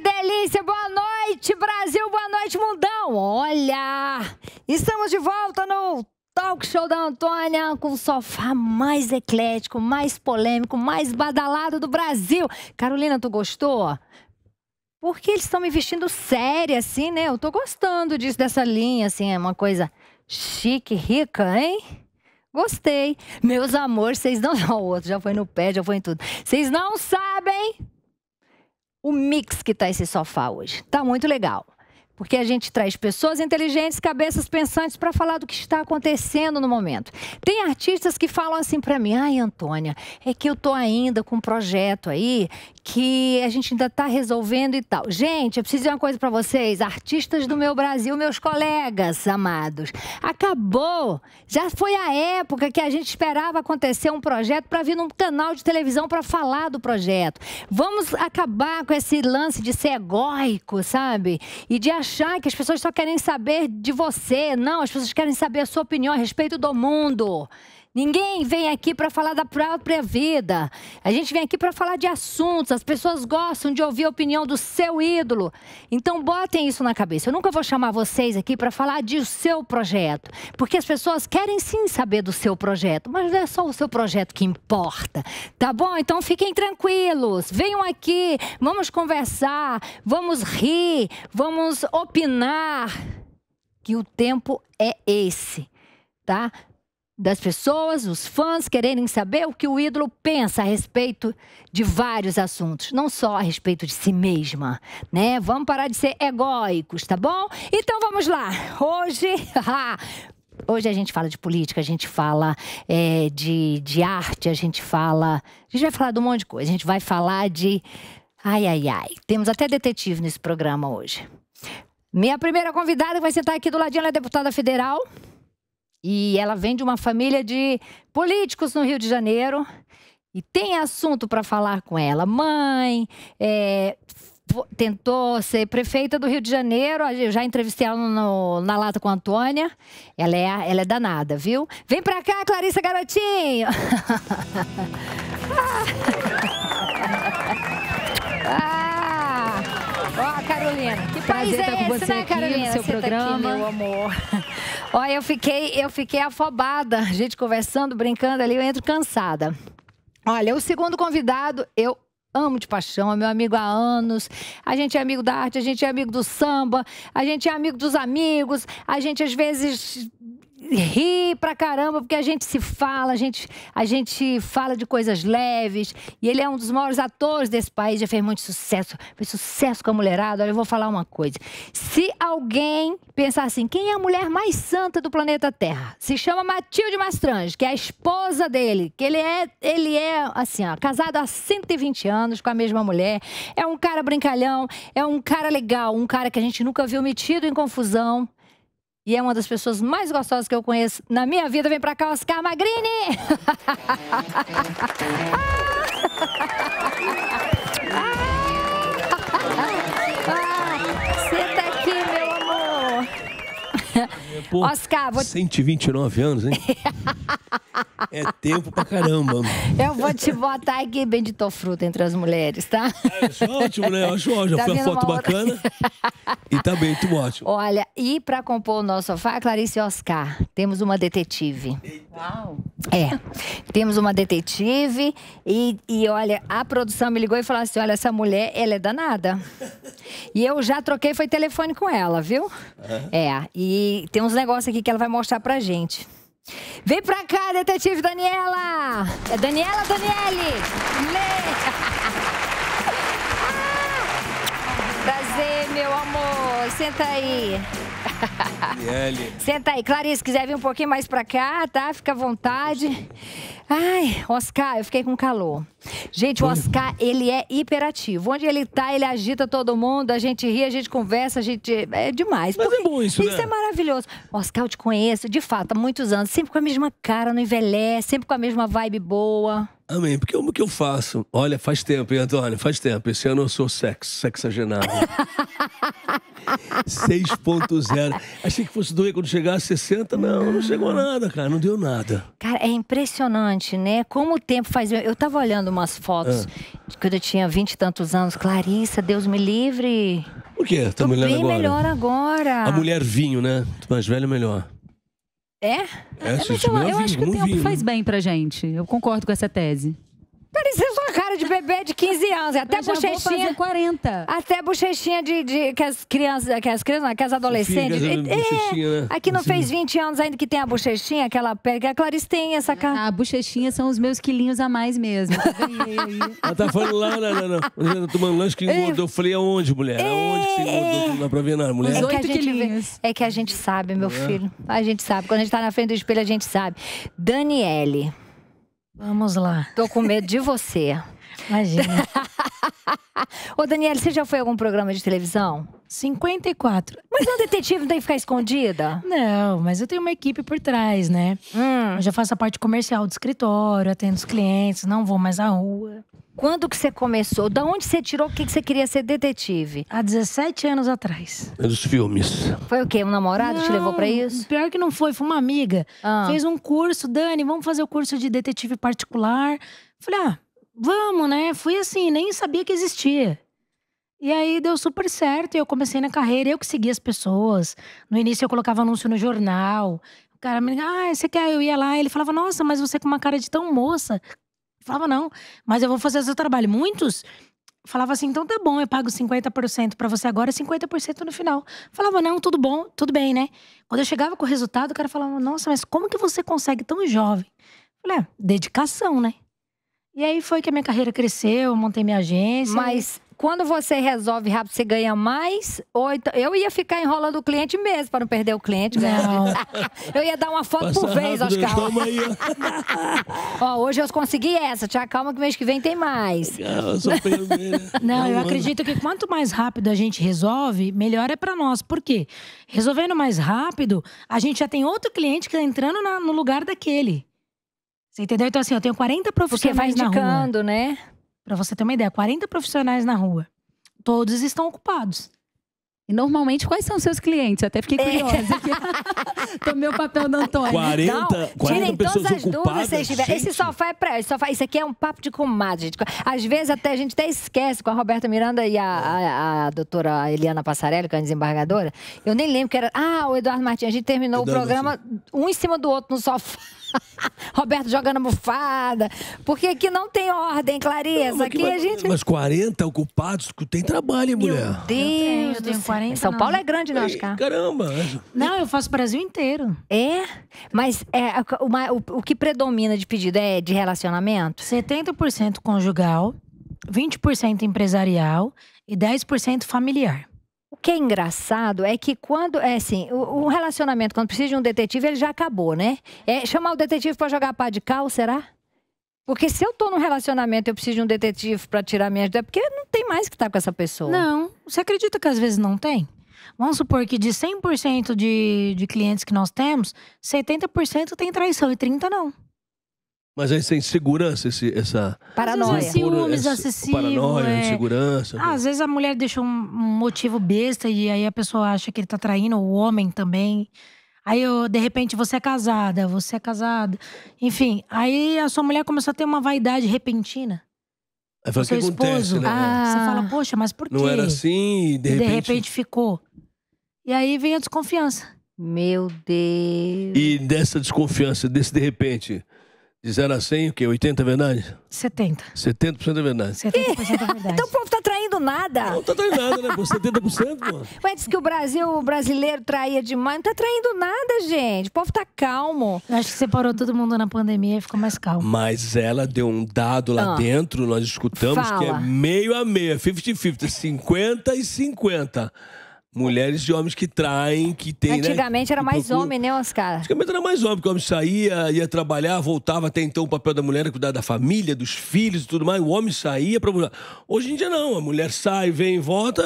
Que delícia! Boa noite, Brasil! Boa noite, mundão! Olha! Estamos de volta no Talk Show da Antônia com o sofá mais eclético, mais polêmico, mais badalado do Brasil. Carolina, tu gostou? Porque eles estão me vestindo séria, assim, né? Eu tô gostando disso, dessa linha, assim, é uma coisa chique, rica, hein? Gostei. Meus amores, vocês não. O outro já foi no pé, já foi em tudo. Vocês não sabem o mix que está esse sofá hoje. está muito legal. Porque a gente traz pessoas inteligentes, cabeças pensantes para falar do que está acontecendo no momento. Tem artistas que falam assim para mim: "Ai, Antônia, é que eu tô ainda com um projeto aí que a gente ainda está resolvendo e tal. Gente, eu preciso dizer uma coisa para vocês, artistas do meu Brasil, meus colegas amados. Acabou! Já foi a época que a gente esperava acontecer um projeto para vir num canal de televisão para falar do projeto. Vamos acabar com esse lance de ser egóico, sabe? E de achar que as pessoas só querem saber de você. Não, as pessoas querem saber a sua opinião a respeito do mundo. Ninguém vem aqui para falar da própria vida. A gente vem aqui para falar de assuntos. As pessoas gostam de ouvir a opinião do seu ídolo. Então botem isso na cabeça. Eu nunca vou chamar vocês aqui para falar de seu projeto, porque as pessoas querem sim saber do seu projeto, mas não é só o seu projeto que importa, tá bom? Então fiquem tranquilos. Venham aqui, vamos conversar, vamos rir, vamos opinar. Que o tempo é esse, tá? das pessoas, os fãs, quererem saber o que o ídolo pensa a respeito de vários assuntos, não só a respeito de si mesma, né? Vamos parar de ser egóicos, tá bom? Então vamos lá. Hoje, Hoje a gente fala de política, a gente fala é, de, de arte, a gente fala. A gente vai falar de um monte de coisa. A gente vai falar de. Ai, ai, ai. Temos até detetive nesse programa hoje. Minha primeira convidada que vai sentar aqui do ladinho ela é deputada federal, e ela vem de uma família de políticos no Rio de Janeiro. E tem assunto para falar com ela. Mãe, é, tentou ser prefeita do Rio de Janeiro. Eu já entrevistei ela no, na lata com a Antônia. Ela é, ela é danada, viu? Vem pra cá, Clarissa Garotinho! Ah! ah! Ó, Carolina, que prazer tá é estar com você Carolina? Né, aqui no seu Senta tá programa. Aqui, meu amor. Olha, eu fiquei, eu fiquei afobada, a gente conversando, brincando ali, eu entro cansada. Olha, o segundo convidado, eu amo de paixão, é meu amigo há anos. A gente é amigo da arte, a gente é amigo do samba, a gente é amigo dos amigos, a gente às vezes ri pra caramba, porque a gente se fala, a gente, a gente fala de coisas leves. E ele é um dos maiores atores desse país, já fez muito sucesso, fez sucesso com a mulherada. Olha, eu vou falar uma coisa. Se alguém pensar assim, quem é a mulher mais santa do planeta Terra? Se chama Matilde Mastrange, que é a esposa dele, que ele é, ele é assim, ó, casado há 120 anos com a mesma mulher. É um cara brincalhão, é um cara legal, um cara que a gente nunca viu metido em confusão, e é uma das pessoas mais gostosas que eu conheço na minha vida. Vem pra cá, Oscar Magrini! Ah! Pô, Oscar, vou... 129 anos, hein? é tempo pra caramba. Eu vou te botar aqui, Bendito Fruta, entre as mulheres, tá? É, eu sou ótimo, né? Eu acho ótimo. Tá Foi uma foto uma bacana. Outra... e tá bem, tudo ótimo. Olha, e pra compor o nosso sofá, Clarice Oscar, temos uma detetive. Uau! É, temos uma detetive e, e olha, a produção me ligou e falou assim, olha, essa mulher, ela é danada. e eu já troquei, foi telefone com ela, viu? Uhum. É, e tem um uns negócios aqui que ela vai mostrar pra gente. Vem pra cá, detetive Daniela! É Daniela Daniele! Lê! Ah! Prazer, meu amor! Senta aí. Senta aí, Clarice, quiser vir um pouquinho mais pra cá, tá? Fica à vontade. Ai, Oscar, eu fiquei com calor. Gente, o Oscar, ele é hiperativo. Onde ele tá, ele agita todo mundo, a gente ri, a gente conversa, a gente. É demais. Mas é Porque... é bom isso, isso né? Isso é maravilhoso. Oscar, eu te conheço, de fato, há muitos anos, sempre com a mesma cara, não envelhece, sempre com a mesma vibe boa. Amém. Porque o que eu faço? Olha, faz tempo, hein, Antônio? Faz tempo. Esse ano eu sou sexo, sexagenário. 6.0. Achei que fosse doer quando chegasse a 60. Não, não chegou nada, cara. Não deu nada. Cara, é impressionante, né? Como o tempo faz. Eu tava olhando umas fotos ah. quando eu tinha vinte e tantos anos. Clarissa, Deus me livre. Por quê? Tá Tô melhor bem agora. melhor agora. A mulher vinho, né? Mais velha, melhor. É? É, é mas eu, eu, acho que o tempo vi, faz né? bem pra gente. Eu concordo com essa tese parecia sua cara de bebê de 15 anos. Até eu bochechinha. Vou 40. Até bochechinha de, de, que as crianças, que as crianças, que as adolescentes. Filho, é, é, né? é, aqui não assim. fez 20 anos ainda que tem a bochechinha, aquela pele. A Clarice tem essa cara. A ah, bochechinha são os meus quilinhos a mais mesmo. Ela tá falando lá, não, não, não. Eu tô tá tomando lanche que é. engordou. Eu falei, aonde, mulher? É, aonde que você engordou? Não dá pra ver nas mulher. Os é quilinhos. é que a gente sabe, meu é. filho. A gente sabe. Quando a gente tá na frente do espelho, a gente sabe. Daniele. Vamos lá. Tô com medo de você. Imagina. Ô, Daniela, você já foi a algum programa de televisão? 54. Mas não é detetive não tem que ficar escondida? Não, mas eu tenho uma equipe por trás, né? Hum. Eu já faço a parte comercial do escritório, atendo os clientes, não vou mais à rua. Quando que você começou? Da onde você tirou que, que você queria ser detetive? Há 17 anos atrás. Nos é dos filmes. Foi o quê? Um namorado não, te levou para isso? Pior que não foi, foi uma amiga. Ah. Fez um curso, Dani, vamos fazer o curso de detetive particular. Falei, ah, vamos, né? Fui assim, nem sabia que existia. E aí deu super certo, e eu comecei na carreira, eu que segui as pessoas. No início eu colocava anúncio no jornal. O cara me ligava, ah, você quer? Eu ia lá. Ele falava, nossa, mas você com uma cara de tão moça, Falava, não, mas eu vou fazer o seu trabalho. Muitos falava assim: então tá bom, eu pago 50% para você agora e 50% no final. Falava, não, tudo bom, tudo bem, né? Quando eu chegava com o resultado, o cara falava: nossa, mas como que você consegue tão jovem? falei, ah, dedicação, né? E aí foi que a minha carreira cresceu, eu montei minha agência. Mas quando você resolve rápido, você ganha mais? Ou então, eu ia ficar enrolando o cliente mesmo para não perder o cliente. Né? Não. eu ia dar uma foto Passa por vez, rápido, Oscar. Calma aí. Ó, hoje eu consegui essa. Te calma que mês que vem tem mais. Não, eu acredito que quanto mais rápido a gente resolve, melhor é para nós. Por quê? Resolvendo mais rápido, a gente já tem outro cliente que está entrando na, no lugar daquele. Você entendeu? Então, assim, eu tenho 40 profissionais. Porque vai indicando, né? Para você ter uma ideia, 40 profissionais na rua. Todos estão ocupados. E normalmente, quais são seus clientes? Eu até fiquei é. curiosa. É. Tomei o papel do Antônio. 40, não, 40 tirem pessoas todas as ocupadas, dúvidas que vocês tiverem. Esse sofá é pra. Esse sofá, isso aqui é um papo de comadre, gente. Às vezes até a gente até esquece com a Roberta Miranda e a, a, a doutora Eliana Passarelli, que é a desembargadora. Eu nem lembro que era. Ah, o Eduardo Martins. A gente terminou Eduardo, o programa um em cima do outro no sofá. Roberto jogando almofada. Porque aqui não tem ordem, Clareza. Não, mas, aqui mas, a gente. Mas 40 ocupados tem trabalho, hein, mulher? Meu Deus, eu tenho 40. São Paulo é grande, né, Oscar. Caramba! Não, eu faço o Brasil inteiro. É? Mas é, o, o, o que predomina de pedido é de relacionamento? 70% conjugal, 20% empresarial e 10% familiar. O que é engraçado é que quando, é assim, o, relacionamento, quando precisa de um detetive, ele já acabou, né? É, chamar o detetive para jogar pá de cal, será? Porque se eu estou num relacionamento, eu preciso de um detetive para tirar minha é porque não tem mais que estar tá com essa pessoa. Não. Você acredita que às vezes não tem? Vamos supor que de 100% de, de clientes que nós temos, 70% tem traição e 30% não. Mas aí tem segurança esse, essa. Paranoia. Essa, ciúmes acessíveis. Paranoia, é... insegurança. Ah, às né? vezes a mulher deixa um motivo besta e aí a pessoa acha que ele tá traindo, o homem também. Aí, eu, de repente, você é casada, você é casada. Enfim, aí a sua mulher começou a ter uma vaidade repentina. Aí fala, o seu que esposo. Acontece, né? ah, você fala, poxa, mas por quê? Não era assim e de, e repente... de repente ficou. E aí vem a desconfiança. Meu Deus. E dessa desconfiança, desse de repente, de 0 a 100, o quê? 80 é verdade? 70. 70% é verdade. 70% é verdade. então o povo tá traindo nada. Não tá traindo nada, né? Por 70%, mano. Mas disse que o Brasil, o brasileiro traía demais. Não tá traindo nada, gente. O povo tá calmo. Eu acho que separou todo mundo na pandemia e ficou mais calmo. Mas ela deu um dado lá ah. dentro, nós escutamos, Fala. que é meio a meio, 50-50, é 50 e 50. Mulheres e homens que traem, que tem. Né? Antigamente né, era mais procuram. homem, né, Oscar? Antigamente era mais homem, porque o homem saía, ia trabalhar, voltava. Até então o papel da mulher era cuidar da família, dos filhos e tudo mais. O homem saía para mulher. Hoje em dia não. A mulher sai, vem, volta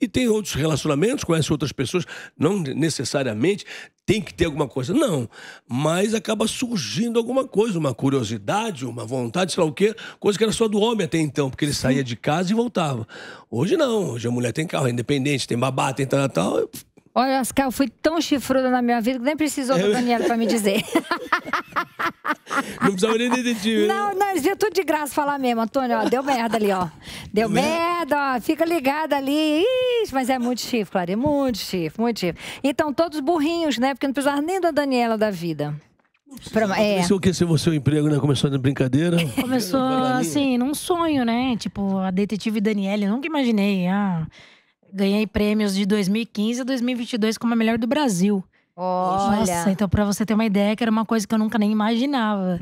e tem outros relacionamentos, conhece outras pessoas. Não necessariamente tem que ter alguma coisa. Não, mas acaba surgindo alguma coisa, uma curiosidade, uma vontade, sei lá o quê, coisa que era só do homem até então, porque ele saía de casa e voltava. Hoje não, hoje a mulher tem carro, é independente, tem babá, tem tal, tal, Olha, Oscar, eu fui tão chifruda na minha vida que nem precisou do Daniela Daniel para me dizer. Não precisava nem detetive. Né? Não, não, eles viram é tudo de graça falar mesmo, Antônio. Ó, deu merda ali, ó. Deu né? merda, ó. Fica ligado ali. Ixi, mas é muito chifre, Clare. É muito chifre, muito chifre. Então, todos burrinhos, né? Porque não precisava nem da Daniela da vida. Pra, é. Isso aqueceu você o emprego, né? Começou na brincadeira. Começou, assim, num sonho, né? Tipo, a detetive Daniela. nunca imaginei. Ah ganhei prêmios de 2015 a 2022 como a melhor do Brasil. Olha. Nossa, então pra você ter uma ideia, que era uma coisa que eu nunca nem imaginava.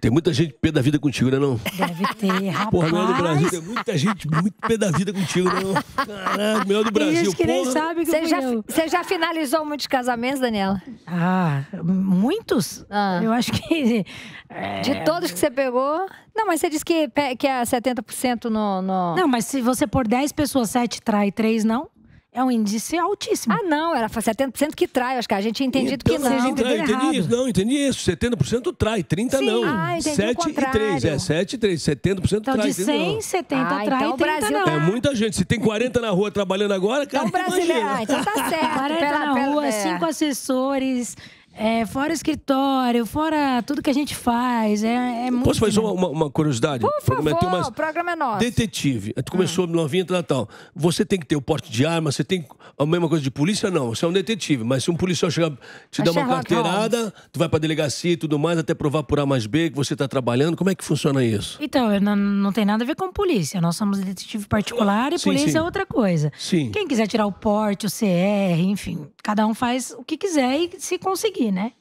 Tem muita gente pé da vida contigo, né não? Deve ter, rapaz. Porra, melhor do Brasil, tem muita gente muito pé da vida contigo, né não? Caralho, melhor do Brasil, tem gente que porra. nem sabe que você já, Você já finalizou muitos casamentos, Daniela? Ah, muitos? Ah. Eu acho que é... De todos que você pegou. Não, mas você disse que, que é 70% no, no. Não, mas se você por 10 pessoas, 7 trai, 3 não. É um índice altíssimo. Ah, não, era 70% que trai, acho que a gente tinha entendido então, que não. Vocês entenderam não, entendi isso, não, entendi isso. 70% trai, 30% Sim. não. Ah, entendi 7 e 3, é 7 e 3, 70% então, trai, de 100, 70 ah, trai, então 30 Brasil não. Tá- é muita gente, se tem 40 na rua trabalhando agora, então cara, então, brasileiro, imagina. É- ah, então tá certo. 40 pela, na pela, rua, 5 assessores, é, fora escritório, fora tudo que a gente faz. É, é muito. Posso fazer né? uma, uma, curiosidade? Por favor, tem umas... o programa é nosso. Detetive. Tu hum. começou hum. novinha e tal. Você tem que ter o porte de arma, você tem a mesma coisa de polícia? Não, você é um detetive. Mas se um policial chegar, te a dar uma carteirada, Holmes. tu vai pra delegacia e tudo mais, até provar por A mais B que você tá trabalhando. Como é que funciona isso? Então, não, não tem nada a ver com polícia. Nós somos detetive particular e sim, ah, polícia sim. é outra coisa. Sim. Quem quiser tirar o porte, o CR, enfim, Cada um faz o que quiser e se conseguir, né?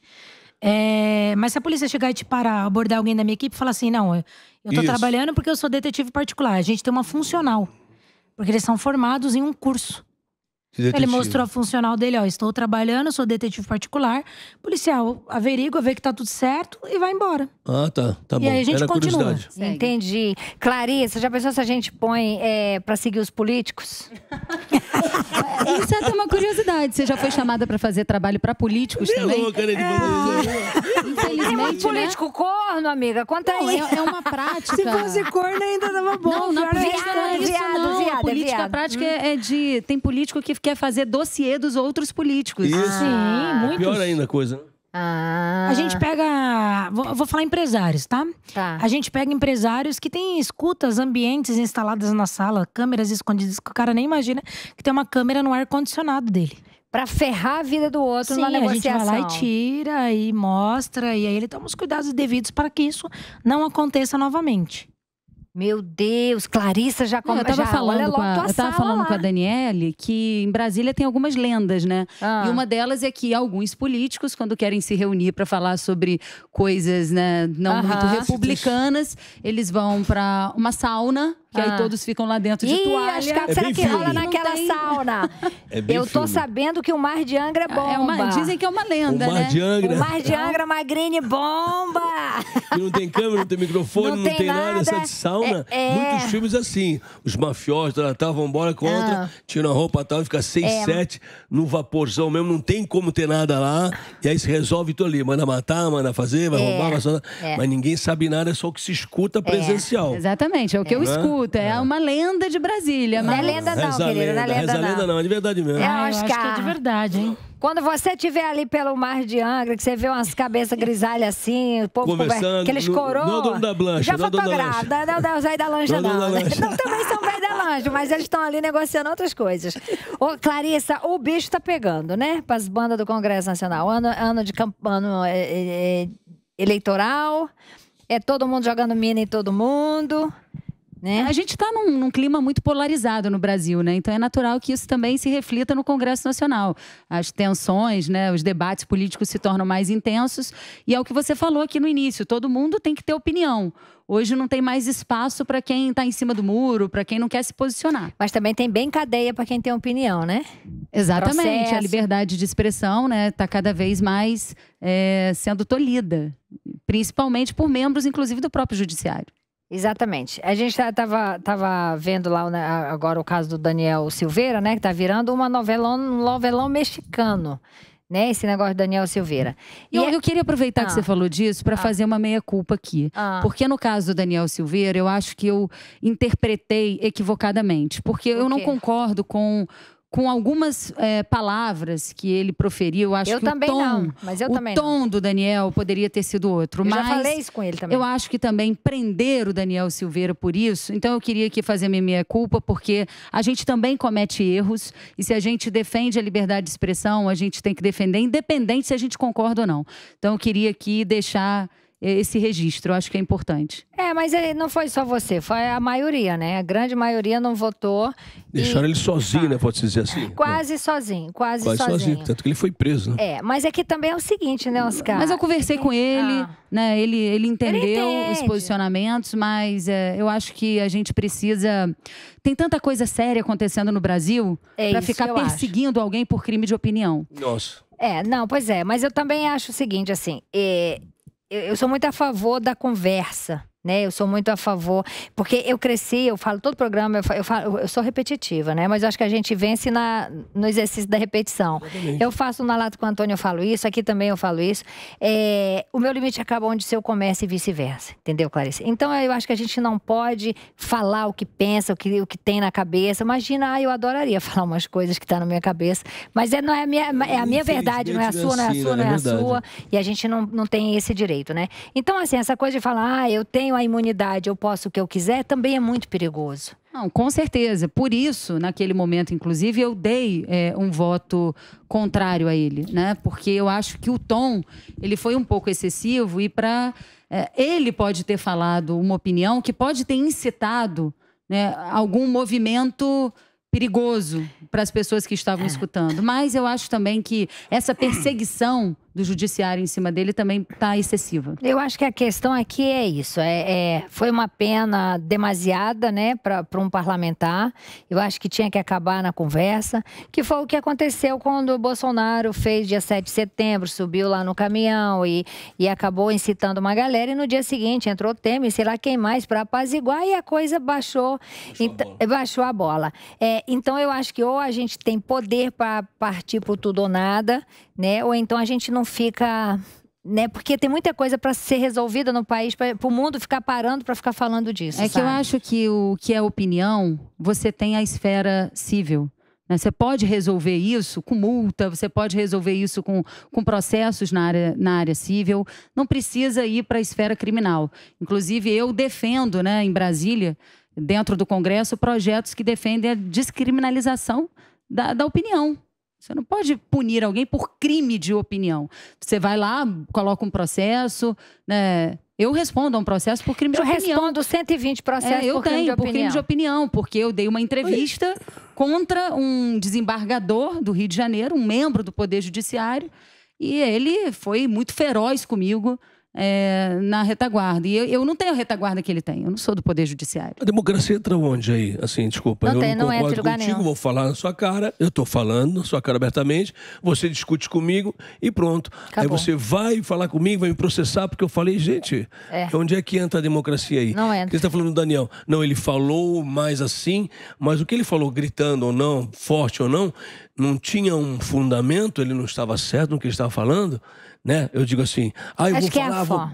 É, mas se a polícia chegar e te parar, abordar alguém da minha equipe e falar assim: não, eu tô Isso. trabalhando porque eu sou detetive particular, a gente tem uma funcional. Porque eles são formados em um curso. Detetive. Ele mostrou a funcional dele, ó, estou trabalhando, sou detetive particular, policial averigua, vê que tá tudo certo e vai embora. Ah, tá, tá e bom. E aí a gente Era continua. Entendi. Clarissa, já pensou se a gente põe é, para seguir os políticos? Isso é até uma curiosidade. Você já foi chamada para fazer trabalho para políticos Meu também? Louca, é. né? é... Infelizmente, É um político né? corno, amiga. Conta não, aí. É, é, uma prática. Se fosse corno ainda dava bom. Não, não, é viado, viado, viado, viado, A política viado. prática hum. é de... Tem político que fica quer fazer dossiê dos outros políticos. Isso. Ah, Sim, muitos. Pior ainda a coisa. Né? Ah. A gente pega. Vou, vou falar empresários, tá? tá? A gente pega empresários que tem escutas, ambientes instaladas na sala, câmeras escondidas, que o cara nem imagina que tem uma câmera no ar-condicionado dele para ferrar a vida do outro Sim, na negociação. A gente vai lá e tira e mostra, e aí ele toma os cuidados devidos para que isso não aconteça novamente. Meu Deus, Clarissa já como, Eu estava falando, com a, eu tava falando lá. com a Daniele que em Brasília tem algumas lendas, né? Ah. E uma delas é que alguns políticos, quando querem se reunir para falar sobre coisas né, não muito republicanas, eles vão para uma sauna que ah. aí todos ficam lá dentro de Ih, toalha. As capas, é será que filme. rola naquela sauna? É eu tô filme. sabendo que o Mar de Angra é bomba. É, é uma, dizem que é uma lenda, o né? Mar de Angra. O Mar de Angra, é Magrini, bomba! E não tem câmera, não tem microfone, não, não tem, tem, nada, essa de sauna. É, Muitos filmes assim. Os mafiosos da Natal tá, vão embora, contra, ah. tiram a roupa tal, e fica seis, sete, no vaporzão mesmo, não tem como ter nada lá. E aí se resolve tudo ali. Manda matar, manda fazer, vai roubar, vai... Mas ninguém sabe nada, é só o que se escuta presencial. Exatamente, é o que eu né? escuto escuta. É, é, uma lenda de Brasília. Não é lenda não, Reza querida. Lenda, não é lenda não. lenda não. É de verdade mesmo. É, Eu acho é, que é de verdade, hein? Quando você estiver ali pelo Mar de Angra, que você vê umas cabeças grisalhas assim, o povo conversando, aqueles coroas. Não, dono da Blanche, já fotografa. Não, é o da lancha, não. Não, não também são velho da lancha, mas eles estão ali negociando outras coisas. Ô, Clarissa, o bicho tá pegando, né? Para as bandas do Congresso Nacional. Ano, ano de campanha é, é, é, eleitoral, é todo mundo jogando mina em todo mundo. Né? A gente está num, num, clima muito polarizado no Brasil, né? Então é natural que isso também se reflita no Congresso Nacional. As tensões, né? os debates políticos se tornam mais intensos. E é o que você falou aqui no início: todo mundo tem que ter opinião. Hoje não tem mais espaço para quem está em cima do muro, para quem não quer se posicionar. Mas também tem bem cadeia para quem tem opinião, né? Exatamente. Processo. A liberdade de expressão está né, tá cada vez mais é, sendo tolhida, principalmente por membros, inclusive, do próprio judiciário. Exatamente. A gente estava tá, tava vendo lá né, agora o caso do Daniel Silveira, né? Que tá virando uma novelão, um novelão mexicano né? Esse negócio do Daniel Silveira. E eu, é... eu queria aproveitar ah. que você falou disso para ah. fazer uma meia-culpa aqui. Ah. Porque no caso do Daniel Silveira, eu acho que eu interpretei equivocadamente. Porque eu não concordo com com algumas é, palavras que ele proferiu, acho eu que o tom, não, o tom não. do Daniel poderia ter sido outro. Eu mas já falei isso com ele também. Eu acho que também prender o Daniel Silveira por isso. Então eu queria aqui fazer minha, minha culpa, porque a gente também comete erros. E se a gente defende a liberdade de expressão, a gente tem que defender, independente se a gente concorda ou não. Então eu queria aqui deixar esse registro, eu acho que é importante. É, mas ele não foi só você, foi a maioria, né? A grande maioria não votou. Deixaram e... ele sozinho, tá. né? Pode dizer assim. Né? Quase não. sozinho, quase, quase sozinho. sozinho. Tanto que ele foi preso, né? É, mas é que também é o seguinte, né, Oscar? Mas eu conversei com ele, ah. né? Ele, ele entendeu ele os posicionamentos, mas é, eu acho que a gente precisa. Tem tanta coisa séria acontecendo no Brasil é para ficar perseguindo acho. alguém por crime de opinião. Nossa. É, não, pois é, mas eu também acho o seguinte, assim, é, eu, sou muito a favor da conversa né? Eu sou muito a favor, porque eu cresci, eu falo todo programa, eu, falo, eu, falo, eu sou repetitiva, né? Mas eu acho que a gente vence na, no exercício da repetição. Exatamente. Eu faço na lata com o Antônio, eu falo isso, aqui também eu falo isso. É, o meu limite acaba onde o seu começa e vice-versa, entendeu, Clarice? Então eu acho que a gente não pode falar o que pensa, o que, o que tem na cabeça. Imagina, ah, eu adoraria falar umas coisas que tá na minha cabeça, mas é, não é a minha, é a minha verdade, não é a é sua, não é a assim, né? sua, não é a sua, é a sua. E a gente não, não tem esse direito, né? Então, assim, essa coisa de falar, ah, eu tenho tenho a imunidade, eu posso o que eu quiser, também é muito perigoso. Não, com certeza. Por isso, naquele momento, inclusive, eu dei é, um voto contrário a ele, né? Porque eu acho que o tom ele foi um pouco excessivo e para é, ele pode ter falado uma opinião que pode ter incitado né, algum movimento perigoso para as pessoas que estavam é. escutando. Mas eu acho também que essa perseguição do judiciário em cima dele também está excessiva. Eu acho que a questão aqui é isso. É, é foi uma pena demasiada né, para um parlamentar. Eu acho que tinha que acabar na conversa, que foi o que aconteceu quando o Bolsonaro fez dia 7 de setembro, subiu lá no caminhão e, e acabou incitando uma galera. E no dia seguinte entrou Temer, sei lá quem mais, para apaziguar e a coisa baixou, baixou, a bola. Baixou a bola. É, então eu acho que ou a gente tem poder para partir para tudo ou nada, né? ou então a gente não fica né? Porque tem muita coisa para ser resolvida no país, para o mundo ficar parando para ficar falando disso. É sabe? que eu acho que o que é opinião, você tem a esfera civil. Né? Você pode resolver isso com multa, você pode resolver isso com, com processos na área, na área civil, não precisa ir para a esfera criminal. Inclusive, eu defendo né, em Brasília, dentro do Congresso, projetos que defendem a descriminalização da, da opinião. Você não pode punir alguém por crime de opinião. Você vai lá, coloca um processo, né? Eu respondo a um processo por crime eu de opinião. Eu respondo 120 processos é, eu por tenho, crime de por opinião. crime de opinião, porque eu dei uma entrevista Oi. contra um desembargador do Rio de Janeiro, um membro do Poder Judiciário, e ele foi muito feroz comigo é, na retaguarda. E eu, eu, não tenho a retaguarda que ele tem, eu não sou do Poder Judiciário. A democracia entra onde aí? Assim, desculpa, não eu tem, não, não concordo contigo, nenhum. vou falar na sua cara, eu estou falando na sua cara abertamente, você discute comigo e pronto. Acabou. Aí você vai falar comigo, vai me processar, porque eu falei, gente, é. onde é que entra a democracia aí? Não entra. Você está falando do Daniel. Não, ele falou mais assim, mas o que ele falou, gritando ou não, forte ou não, não tinha um fundamento, ele não estava certo no que ele estava falando né? Eu digo assim, ah, eu acho vou que falar, é a forma.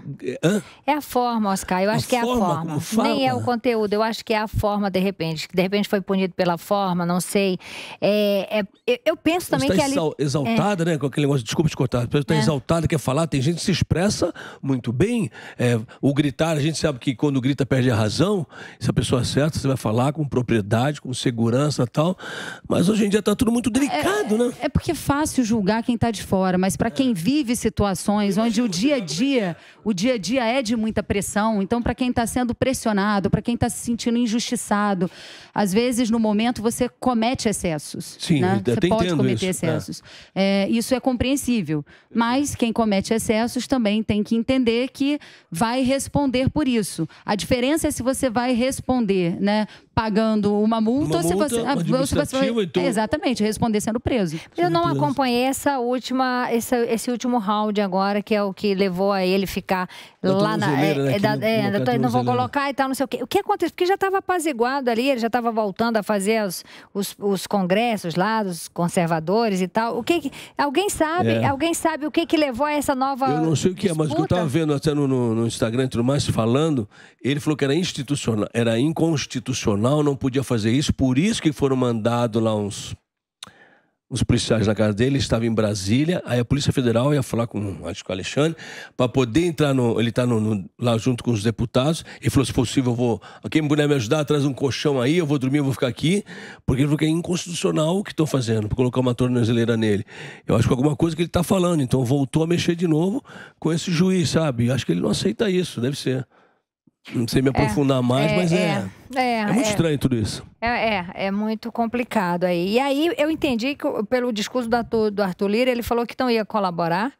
É a forma, Oscar. Eu acho que é a forma. Nem é o conteúdo. Eu acho que é a forma, de repente. De repente foi punido pela forma, não sei. É, é... Eu, penso também Você tá que ali. exaltada, é... né? Com aquele negócio, desculpa te cortar. Você está é. exaltada, quer falar. Tem gente que se expressa muito bem. É, o gritar, a gente sabe que quando grita perde a razão. Se a pessoa acerta, é você vai falar com propriedade, com segurança tal. Mas hoje em dia está tudo muito é, delicado, né? É porque é fácil julgar quem está de fora, mas para quem vive situações situações onde o dia a dia, o dia a dia é de muita pressão. Então, para quem está sendo pressionado, para quem está se sentindo injustiçado, às vezes no momento você comete excessos. Sim, né? você pode cometer isso. É. excessos. É. É, isso é compreensível. Mas quem comete excessos também tem que entender que vai responder por isso. A diferença é se você vai responder, né, pagando uma multa, uma multa você, você vai então... exatamente responder sendo preso. Eu não acompanhei essa última, esse, esse último round agora que é o que levou a ele ficar lá na, né, é, né, da, no, é, não vou colocar e tal, não sei o quê. O que aconteceu? Porque já estava apaziguado ali, ele já estava voltando a fazer os, os, os, congressos lá dos conservadores e tal. O que, que alguém sabe? É. Alguém sabe o que que levou a essa nova? Eu não sei o que disputa? é, mas o que eu estava vendo até no, no, no Instagram tudo mais falando, ele falou que era institucional, era inconstitucional tribunal, não podia fazer isso, por isso que foram mandados lá uns, uns policiais na casa dele, estava em Brasília, aí a Polícia Federal ia falar com, acho que o Alexandre, para poder entrar no, ele está lá junto com os deputados, e falou, se possível, eu vou, quem puder me ajudar, traz um colchão aí, eu vou dormir, eu vou ficar aqui, porque ele falou que é inconstitucional o que estão fazendo, para colocar uma tornozeleira nele. Eu acho que é alguma coisa que ele está falando, então voltou a mexer de novo com esse juiz, sabe? Acho que ele não aceita isso, deve ser. Não sei me é, aprofundar é, mais, é, mas é, é. É, é muito é. estranho tudo isso. É, é, muito complicado aí. E aí eu entendi que, pelo discurso do Arthur, do Arthur Lira, ele falou que não ia colaborar.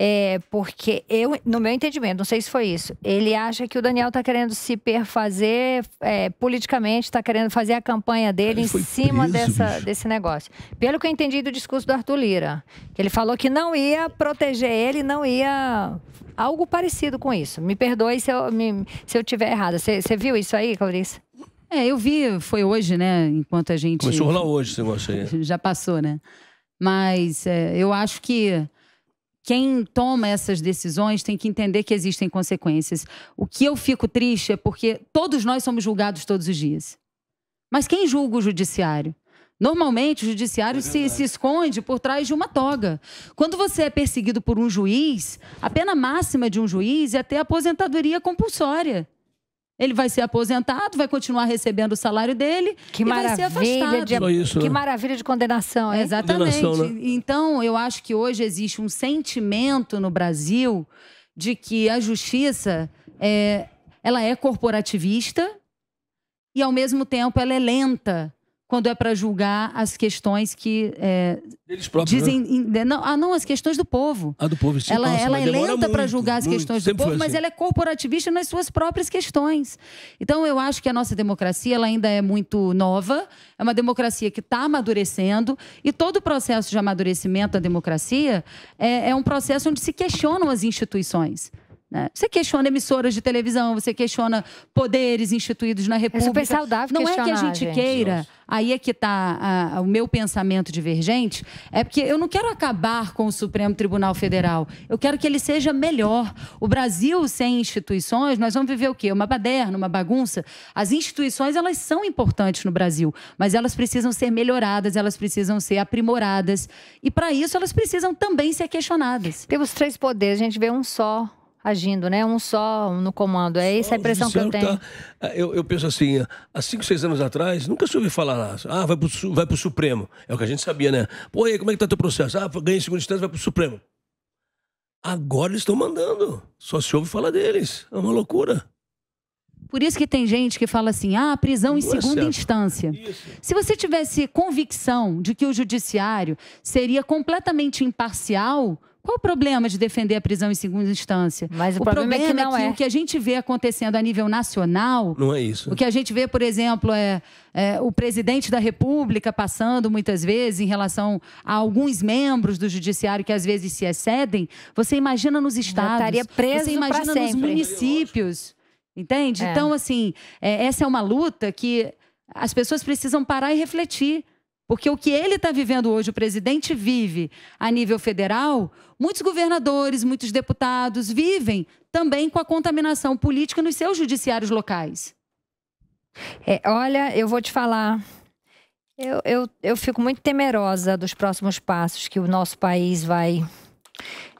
É, porque eu, no meu entendimento, não sei se foi isso, ele acha que o Daniel está querendo se perfazer é, politicamente, está querendo fazer a campanha dele ele em cima preso, dessa, desse negócio. Pelo que eu entendi do discurso do Arthur Lira, que ele falou que não ia proteger ele, não ia Algo parecido com isso. Me perdoe se eu, me, se eu tiver errada. Você viu isso aí, Clarice? É, eu vi, foi hoje, né? Enquanto a gente. Começou a hoje se você. Já passou, né? Mas é, eu acho que quem toma essas decisões tem que entender que existem consequências. O que eu fico triste é porque todos nós somos julgados todos os dias. Mas quem julga o judiciário? Normalmente, o judiciário é se, se, esconde por trás de uma toga. Quando você é perseguido por um juiz, a pena máxima de um juiz é ter aposentadoria compulsória. Ele vai ser aposentado, vai continuar recebendo o salário dele que e maravilha vai ser afastado. De, isso, né? que né? maravilha de condenação, hein? Exatamente. Condenação, né? Então, eu acho que hoje existe um sentimento no Brasil de que a justiça é, ela é corporativista e, ao mesmo tempo, ela é lenta quando é para julgar as questões que é, eles próprios né? dizem né? não, ah, não as questões do povo. Ah do povo sim, ela nossa, ela é lenta para julgar as muito, questões do povo, assim. mas ela é corporativista nas suas próprias questões. Então eu acho que a nossa democracia ela ainda é muito nova, é uma democracia que está amadurecendo e todo o processo de amadurecimento da democracia é, é um processo onde se questionam as instituições. Né? Você questiona emissoras de televisão, você questiona poderes instituídos na República. É super saudável Não é que a gente queira, gente. aí é que está o meu pensamento divergente, é porque eu não quero acabar com o Supremo Tribunal Federal. Eu quero que ele seja melhor. O Brasil sem instituições, nós vamos viver o quê? Uma baderna, uma bagunça. As instituições, elas são importantes no Brasil, mas elas precisam ser melhoradas, elas precisam ser aprimoradas. E para isso, elas precisam também ser questionadas. Temos três poderes, a gente vê um só agindo, né? Um só no comando. É essa a impressão que eu tenho. Tá, ah, eu, eu, penso assim, há cinco, seis anos atrás, nunca se ouviu falar, ah, vai pro, vai pro Supremo. É o que a gente sabia, né? Pô, aí, como é que tá teu processo? Ah, ganhei segunda instância, vai pro Supremo. Agora eles estão mandando. Só se ouve falar deles. É uma loucura. Por isso que tem gente que fala assim: ah, prisão em é segunda é instância. Isso. Se você tivesse convicção de que o judiciário seria completamente imparcial, qual o problema de defender a prisão em segunda instância? Mas o, o problema, é problema, é que, não é que é. o que a gente vê acontecendo a nível nacional. Não é isso. O que a gente vê, por exemplo, é, é o presidente da República passando muitas vezes em relação a alguns membros do judiciário que às vezes se excedem. Você imagina nos estados. Estaria preso você imagina nos municípios. Entende? É. Então, assim, é, essa é uma luta que as pessoas precisam parar e refletir. Porque o que ele está vivendo hoje, o presidente vive a nível federal, muitos governadores, muitos deputados vivem também com a contaminação política nos seus judiciários locais. É, olha, eu vou te falar. Eu, eu, eu fico muito temerosa dos próximos passos que o nosso país vai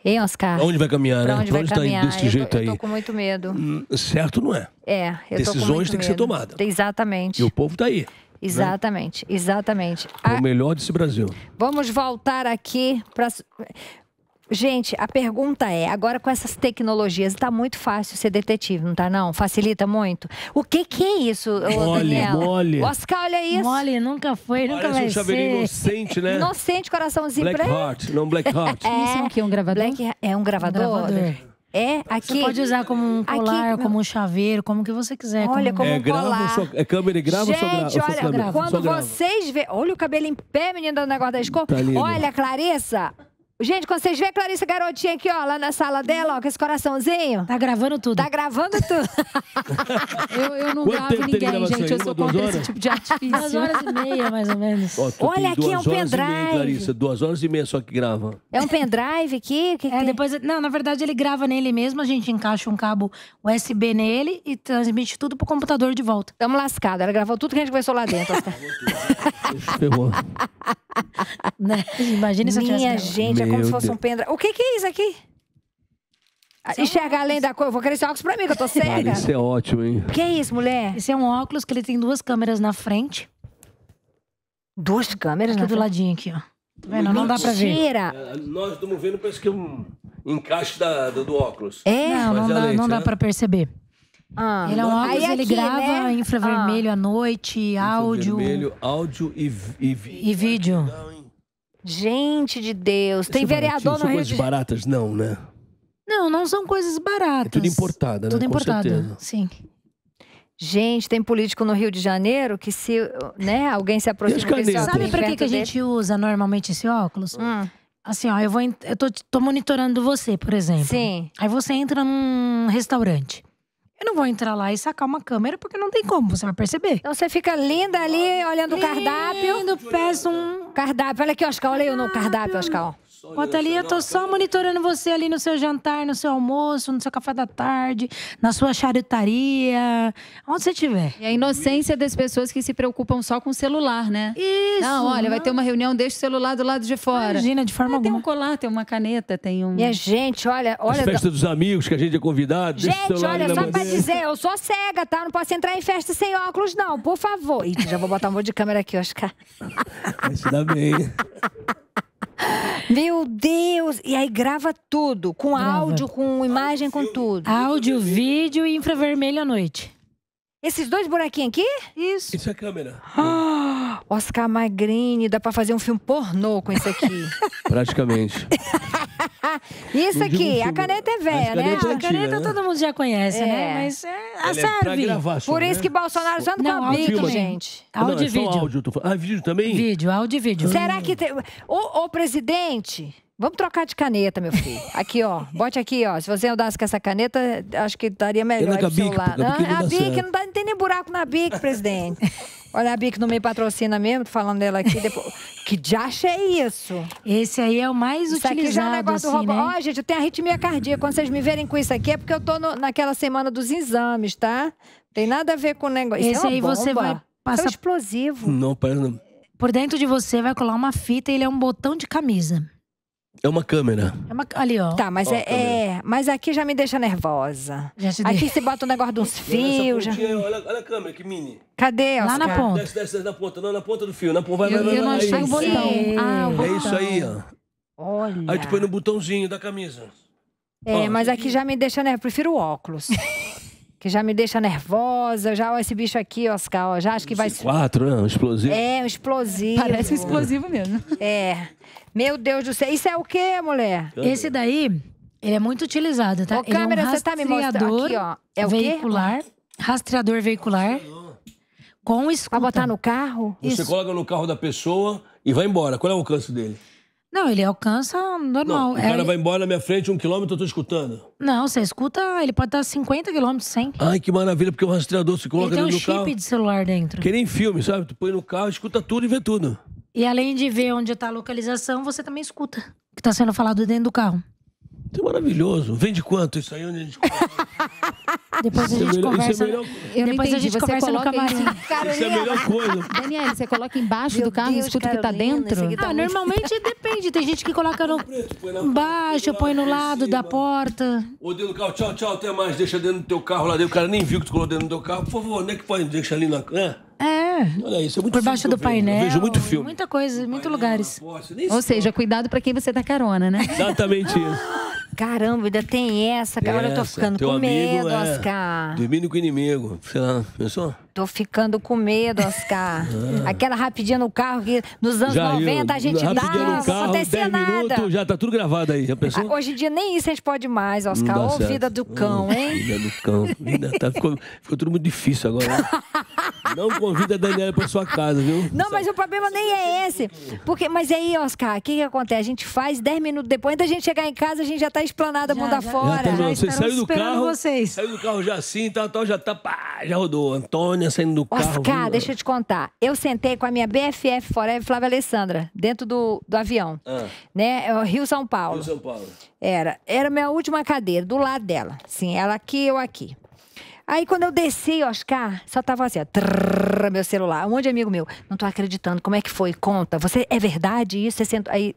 Ei, Oscar? Pra onde vai caminhar, pra né? Onde pra onde, tá caminhar? Tá desse eu jeito tô, aí? Eu tô com muito medo. Hum, certo não é. É, eu Decisões têm que ser tomadas. Exatamente. E o povo tá aí. Exatamente, né? exatamente. É a... O melhor desse Brasil. Vamos voltar aqui para. Gente, a pergunta é, agora com essas tecnologias, está muito fácil ser detetive, não está não? Facilita muito? O que que é isso, Mole, Daniela? mole. Oscar, olha isso. Mole, nunca foi, nunca vai um ser. inocente, né? Inocente, coraçãozinho Black Heart, não Black Heart. É, isso é um Um gravador? Black, é um gravador? Um gravador. É, aqui. Você pode usar como um colar, aqui, como um chaveiro, como que você quiser. Olha, como, como é, um colar. Sua, é câmera e grava Gente, ou grava? olha, câmera, quando vocês verem, Olha o cabelo em pé, menina, do negócio da escola. Tá olha, Clarissa, Gente, quando vocês veem a Clarissa Garotinha aqui, ó, lá na sala dela, ó, com esse coraçãozinho. Tá gravando tudo. Tá gravando tudo. eu, eu não Quanto gravo ninguém, gente. Eu sou contra esse tipo de artifício. Duas horas e meia, mais ou menos. Ó, Olha aqui, é um pendrive. Meia, Clarissa, duas horas e meia só que grava. É um pendrive aqui? Que que é, tem? depois. Não, na verdade ele grava nele mesmo, a gente encaixa um cabo USB nele e transmite tudo pro computador de volta. Tamo lascado. Ela gravou tudo que a gente começou lá dentro. Ferrou né? Imagina se Minha gente, é como se fosse um pendra. O que, que é isso aqui? Isso Enxergar é um além da cor. Eu vou querer esse óculos pra mim, que eu tô cega. Cara, isso é ótimo, hein? O que é isso, mulher? Esse é um óculos que ele tem duas câmeras na frente. Duas câmeras aqui na do frente? ladinho aqui, ó. Tá vendo? Não, não dá pra ver. Mentira! É, nós estamos vendo, parece que é um encaixe da, do, do óculos. É? Não, não, dá, lente, não né? dá pra perceber. Ah, ele é um óculos, ele grava né? Ah. infravermelho ah. à noite, áudio. infravermelho, áudio e, e, e vídeo. Gente de Deus, Esse tem vereador no são Rio coisas de... baratas, não, né? Não, não são coisas baratas. É tudo importado, né? Tudo importado, Com sim. Gente, tem político no Rio de Janeiro que se, né, alguém se aproxima desse óculos. Sabe para que, que a gente usa normalmente esse óculos? Hum. Assim, ó, eu vou eu tô, tô monitorando você, por exemplo. Sim. Aí você entra num restaurante. Eu não vou entrar lá e sacar uma câmera porque não tem como, você vai perceber. Então você fica linda ali olhando o cardápio. Lindo, peço um. Cardápio, olha aqui, Oscar, olha eu no cardápio, Oscar. Ô, ali, eu tô só monitorando você ali no seu jantar, no seu almoço, no seu café da tarde, na sua charutaria, onde você estiver. E a inocência das pessoas que se preocupam só com o celular, né? Isso. Não, olha, não. vai ter uma reunião, deixa o celular do lado de fora. Imagina, de forma alguma. Ah, tem um colar, tem uma caneta, tem um. E a gente, olha, olha. As festas dos amigos que a gente é convidado. Gente, olha, só pra dizer, eu sou cega, tá? Não posso entrar em festa sem óculos, não, por favor. Ih, já vou botar um monte de câmera aqui, Oscar. Vai se dar bem. Meu Deus! E aí grava tudo, com grava. áudio, com imagem, com tudo. Áudio, vídeo e infravermelho à noite. Esses dois bonequinhos aqui? Isso. Isso é câmera. Oscar Magrini, dá pra fazer um filme pornô com isso aqui. Praticamente. isso aqui, é a caneta é velha, né? é a caneta né? todo mundo já conhece, né? é. né? Mas é, a é serve. É gravar, Por né? isso que Bolsonaro só não palpita, gente. É áudio e vídeo. ah, vídeo também? Vídeo, áudio e vídeo. Será que. tem... O, o presidente Vamos trocar de caneta, meu filho. Aqui, ó. Bote aqui, ó. Se você andasse com essa caneta, acho que estaria melhor pro seu Não, é a BIC, não, tá, não tem nem buraco na BIC, presidente. Olha, a Bic não me patrocina mesmo, tô falando dela aqui. Depois... que diacho é isso? Esse aí é o mais isso utilizado. Isso aqui já é um negócio assim, do robô. Né? Ó, né? oh, gente, eu tenho arritmia cardíaca. Quando vocês me verem com isso aqui, é porque eu tô no, naquela semana dos exames, tá? Tem nada a ver com o negócio. Esse é aí bomba. você vai passar. É um explosivo. Não, pera, não. Por dentro de você vai colar uma fita e ele é um botão de camisa. É uma câmera. É uma, ali, ó. Tá, mas ó, é, é, Mas aqui já me deixa nervosa. aqui se bota um negócio de uns fios. Já... Olha, olha, a câmera, que mini. Cadê, Oscar? Lá na ponta. Desce, desce, desce na ponta. Não, na ponta do fio. Na ponta. Vai, eu, vai, eu não achei o botão. Ah, o botão. É isso aí, ó. Olha. Aí tu põe no botãozinho da camisa. É, ó, mas aqui já me deixa nervosa. Prefiro o óculos. que já me deixa nervosa. Já, ó, esse bicho aqui, Oscar, ó, já acho que vai... Quatro, né? Um explosivo. É, um explosivo. Parece um explosivo mesmo. É. Meu Deus do céu. Isso é o quê, mulher? Esse daí, ele é muito utilizado, tá? Ô, ele câmera, é um você tá me mostrando aqui, ó. É o veicular, quê? rastreador veicular. Com escuta. Pra botar no carro? Você Isso. coloca no carro da pessoa e vai embora. Qual é o alcance dele? Não, ele alcança normal. Não, o cara é... vai embora na minha frente, um quilômetro, eu tô escutando. Não, você escuta, ele pode estar 50 quilômetros, 100. Ai, que maravilha, porque o rastreador se coloca no dentro do carro. tem um chip de celular dentro. Que nem filme, sabe? Tu põe no carro, escuta tudo e vê tudo. E além de ver onde está a localização, você também escuta o que está sendo falado dentro do carro. Isso é maravilhoso. Vende quanto isso aí? Onde a gente Depois a é gente é conversa. É eu Depois a gente você conversa no camarim. Carolina. Isso é a melhor coisa. Daniel, você coloca embaixo Meu do carro e escuta o que está dentro? Tá ah, tá normalmente muito... depende. Tem gente que coloca no embaixo, põe no lado da porta. Ô, dentro do carro, tchau, tchau, até mais. Deixa dentro do teu carro lá dentro. O cara nem viu que tu colocou dentro do teu carro. Por favor, onde é que pode deixar ali na. É? É. Olha isso, é muito Por baixo do painel. vejo muito filme. Muita coisa, muitos lugares. Ou seja, cuidado para quem você dá carona, né? Exatamente isso. Caramba, ainda tem essa, cara. Olha, eu tô ficando Teu com medo, é... Oscar. Dormindo com o inimigo. Sei lá, pensou? Tô ficando com medo, Oscar. ah. Aquela rapidinha no carro que nos anos já 90 eu, a gente dava, não acontecia nada. Minutos, já tá tudo gravado aí, já ah, pensou? Hoje em dia nem isso a gente pode mais, Oscar. Ô, oh, vida do cão, oh, hein? Vida do cão. Vida tá, ficou, ficou tudo muito difícil agora. Né? não convida a Daniela para sua casa, viu? Não, mas o problema nem é esse. Porque, mas aí, Oscar, o que, que acontece? A gente faz 10 minutos depois, da gente chegar em casa, a gente já tá esplanada já, bunda já, fora. Já tá já você saiu do carro. Vocês. Saiu do carro já assim, tal, tal, já tá. Pá, já rodou. Antônia saindo do carro. Oscar, deixa eu te contar. Eu sentei com a minha BFF Forever, é Flávia Alessandra, dentro do, do avião. Ah. Né? É Rio São Paulo. Rio São Paulo. Era. Era minha última cadeira, do lado dela. Sim, ela aqui, eu aqui. Aí quando eu desci, Oscar, ah, só tava assim, ó, trrr, meu celular. Um monte de amigo meu. Não tô acreditando. Como é que foi? Conta. Você é verdade isso? Você sentou. Aí.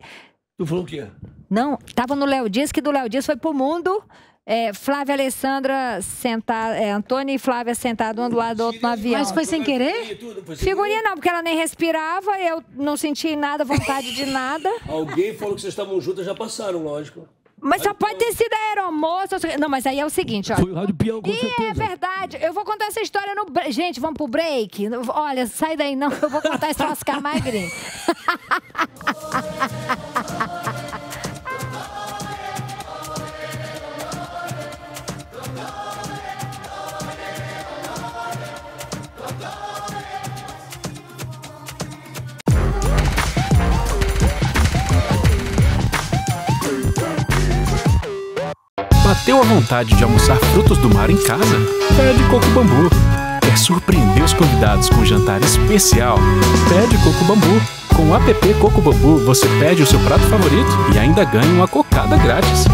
Tu falou o quê? Não, tava no Léo Dias, que do Léo Dias foi pro mundo. É, Flávia Alessandra sentada, é, Antônia e Flávia sentada um do lado do outro no avião. Mas foi sem querer? Figurinha não, porque ela nem respirava, eu não senti nada, vontade de nada. Alguém falou que vocês estavam juntas, já passaram, lógico. Mas só pode ter sido a aeromoça. Não, mas aí é o seguinte, ó. Foi o Rádio Peão, com e é certeza. é verdade. Eu vou contar essa história no... Gente, vamos pro break? Olha, sai daí não, eu vou contar esse troço com a Bateu a vontade de almoçar frutos do mar em casa? Pede coco bambu. Quer surpreender os convidados com um jantar especial? Pede coco bambu. Com o app Coco Bambu, você pede o seu prato favorito e ainda ganha uma cocada grátis.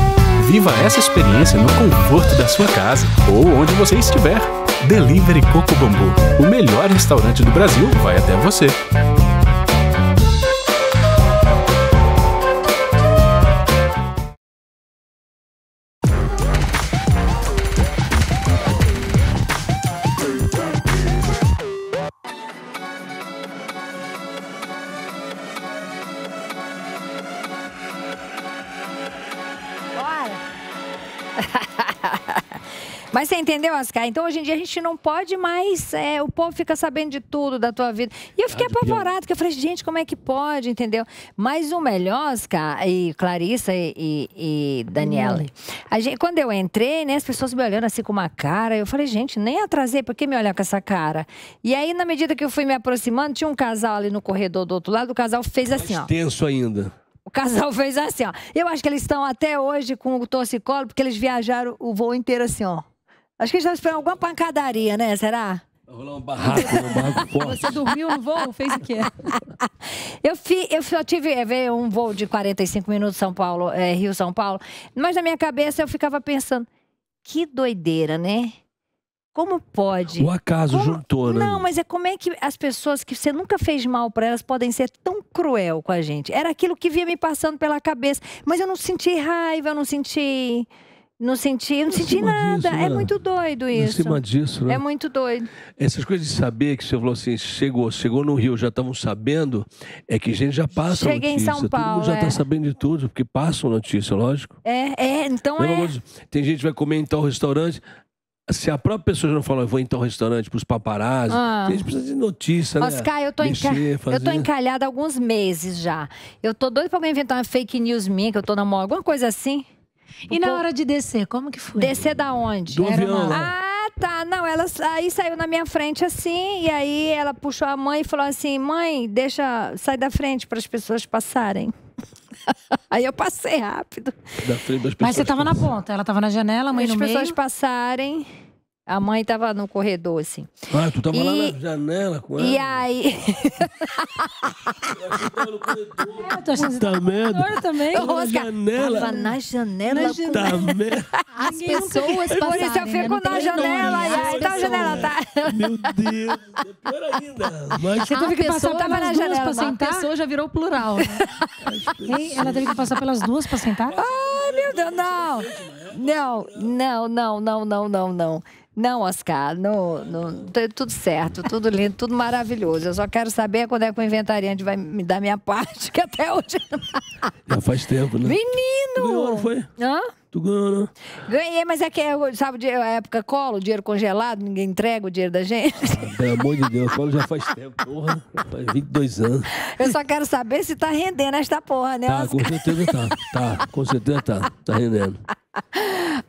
Viva essa experiência no conforto da sua casa ou onde você estiver. Delivery Coco Bambu, o melhor restaurante do Brasil, vai até você. entendeu, Oscar? Então, hoje em dia, a gente não pode mais... É, o povo fica sabendo de tudo da tua vida. E eu fiquei apavorado, porque eu falei, gente, como é que pode, entendeu? Mas o melhor, Oscar, e Clarissa e, e, e Daniela, hum. A gente, quando eu entrei, né, as pessoas me olhando assim com uma cara, eu falei, gente, nem atrasei, por que me olhar com essa cara? E aí, na medida que eu fui me aproximando, tinha um casal ali no corredor do outro lado, o casal fez assim, Mais ó. tenso ainda. O casal fez assim, ó. Eu acho que eles estão até hoje com o torcicolo, porque eles viajaram o voo inteiro assim, ó. Acho que a gente estava tá esperando alguma pancadaria, né? Será? Vai rolar um barraco no barco forte. Você dormiu no voo? Fez o quê? eu, fi, eu, eu tive é, eu um voo de 45 minutos São Paulo, é, Rio São Paulo, mas na minha cabeça eu ficava pensando, que doideira, né? Como pode? O acaso como... juntou, né? Não, mas é como é que as pessoas que você nunca fez mal para elas podem ser tão cruel com a gente? Era aquilo que vinha me passando pela cabeça, mas eu não senti raiva, eu não senti não senti, não senti nada. É né? É muito doido isso. Em cima disso, né? É muito doido. Essas coisas de saber que você falou assim, chegou, chegou no Rio, já estavam sabendo, é que a gente já passa Cheguei notícia. em São Paulo. Todo mundo já está é. sabendo de tudo, porque passam notícia, lógico. É, é, então é. Lógico, tem gente que vai comer em tal restaurante, se a própria pessoa já não falou, eu vou em tal restaurante para os paparazzi, ah. a gente precisa de notícia, Oscar, né? Oscar, eu tô, Mexer, enca... eu tô encalhada há alguns meses já. Eu tô doido para alguém inventar uma fake news minha, que eu tô namorando, alguma coisa assim. E na hora de descer, como que foi? Descer da onde? Do avião. Ah, tá. Não, ela aí saiu na minha frente assim, e aí ela puxou a mãe e falou assim: mãe, deixa, sai da frente para as pessoas passarem. Aí eu passei rápido. Da frente das pessoas Mas você estava na ponta, ela estava na janela, a mãe As no meio. As pessoas passarem. A mãe estava no corredor, assim. Ah, tu tava e... lá na janela com ela. E aí. eu tá tava no corredor. É, eu tô achando Puta merda. também. na Janela. Tava na janela. Na janela. Com... Tá merda. As Ninguém pessoas passaram. Por isso eu fico né? na janela. e aí né? tá a janela, tá? Meu Deus. É pior ainda. Mas... Você teve que passar pelas na janela, pra sentar? A pessoa já virou plural. Né? ela teve que passar pelas duas pra sentar? Ah! meu Deus, não. Não, não, não, não, não, não, não. Não, Oscar, no, no, tá tudo certo, tudo lindo, tudo maravilhoso. Eu só quero saber quando é que o inventariante vai me dar minha parte, que até hoje. Já faz tempo, né? Menino! Que hora foi? Hã? Tu ganha. Ganhei, mas é que, é, sabe, a é época cola, o dinheiro congelado, ninguém entrega o dinheiro da gente. Ah, pelo amor de Deus, cola já faz tempo, porra. Faz 22 anos. Eu só quero saber se tá rendendo esta porra, né, Tá, com certeza tá. Tá, com certeza tá. Tá rendendo.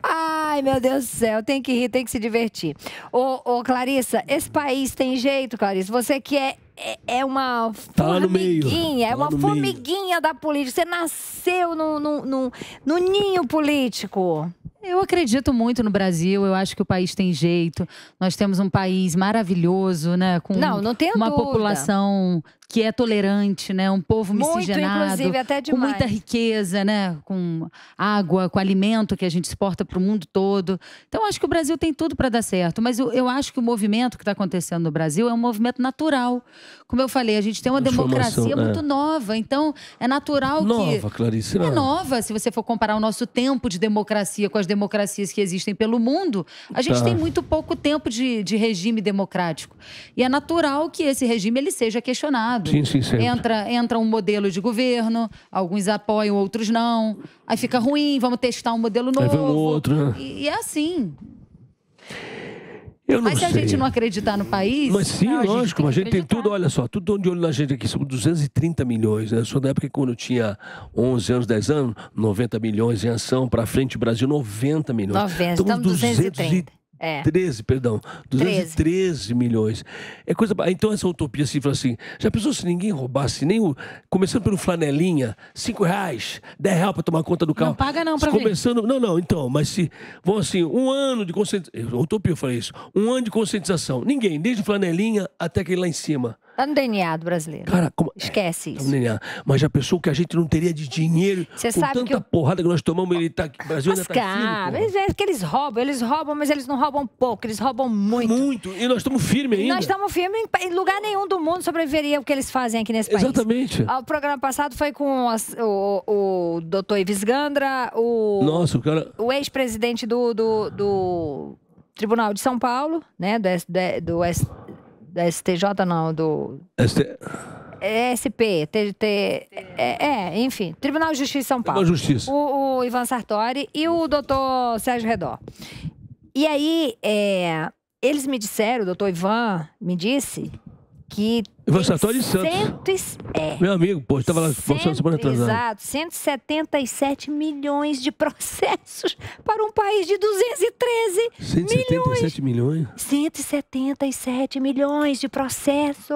Ai, meu Deus do céu, tem que rir, tem que se divertir. Ô, ô Clarissa, esse país tem jeito, Clarissa. Você que é é, é, uma tá formiguinha, é tá uma formiguinha meio. da política. Você nasceu no, no, no, no ninho político. Eu acredito muito no Brasil, eu acho que o país tem jeito. Nós temos um país maravilhoso, né? Com não, não uma dúvida. população que é tolerante, né? Um povo miscigenado, Muito, com muita riqueza, né? Com água, com alimento que a gente exporta para o mundo todo. Então acho que o Brasil tem tudo para dar certo, mas eu, eu, acho que o movimento que está acontecendo no Brasil é um movimento natural. Como eu falei, a gente tem uma democracia é. muito nova, então é natural nova, que nova, Clarice, é, é nova. Se você for comparar o nosso tempo de democracia com as democracias que existem pelo mundo, a gente tá. tem muito pouco tempo de, de regime democrático e é natural que esse regime ele seja questionado Sim, sim, sempre. Entra, entra um modelo de governo, alguns apoiam, outros não. Aí fica ruim, vamos testar um modelo novo. Aí um outro. E, e é assim. Eu mas se a gente não acreditar no país. Mas sim, não, é lógico, a gente, tem, a gente tem tudo, olha só, tudo de olho na gente aqui, são 230 milhões. Né? Eu sou da época que quando eu tinha 11 anos, 10 anos, 90 milhões em ação, para frente, Brasil, 90 milhões. 90, então, estamos 230. É. 13, perdão. 213 13. milhões. É coisa. Então, essa utopia se assim, fala assim: já pensou se ninguém roubasse, nem o. Começando pelo flanelinha, 5 reais, 10 reais para tomar conta do carro. Não paga, não, para Começando. Não, não, então, mas se. Vão assim, um ano de conscientização. É, utopia, eu falei isso. Um ano de conscientização. Ninguém, desde flanelinha até aquele lá em cima. Tá no DNA do brasileiro. Cara, como... Esquece é, isso. Tá no DNA. Mas já pensou que a gente não teria de dinheiro Cê com tanta que... porrada que nós tomamos ele tá aqui. O Brasil mas ainda tá cara, é que eles roubam, eles roubam, mas eles não roubam pouco, eles roubam muito. Muito. E nós estamos firmes ainda. Nós estamos firmes em lugar nenhum do mundo sobreviveria o que eles fazem aqui nesse país. Exatamente. Ah, o programa passado foi com o, o, o doutor Ives Gandra, o. Nossa, o cara. O ex-presidente do, do, do, Tribunal de São Paulo, né? Do, do, do da é STJ, não, do. ST... É SP, TGT, é, é, enfim, Tribunal de Justiça de São Paulo. Tribunal Justiça. O, o, Ivan Sartori e o doutor Sérgio Redor. E aí, é, eles me disseram, o doutor Ivan me disse, que. Evangelho de Santos. Cento E, é, Meu amigo, pô, estava lá cento, semana atrasada. Exato, 177 milhões de processos para um país de 213 177 milhões. milhões? 177 milhões de processos.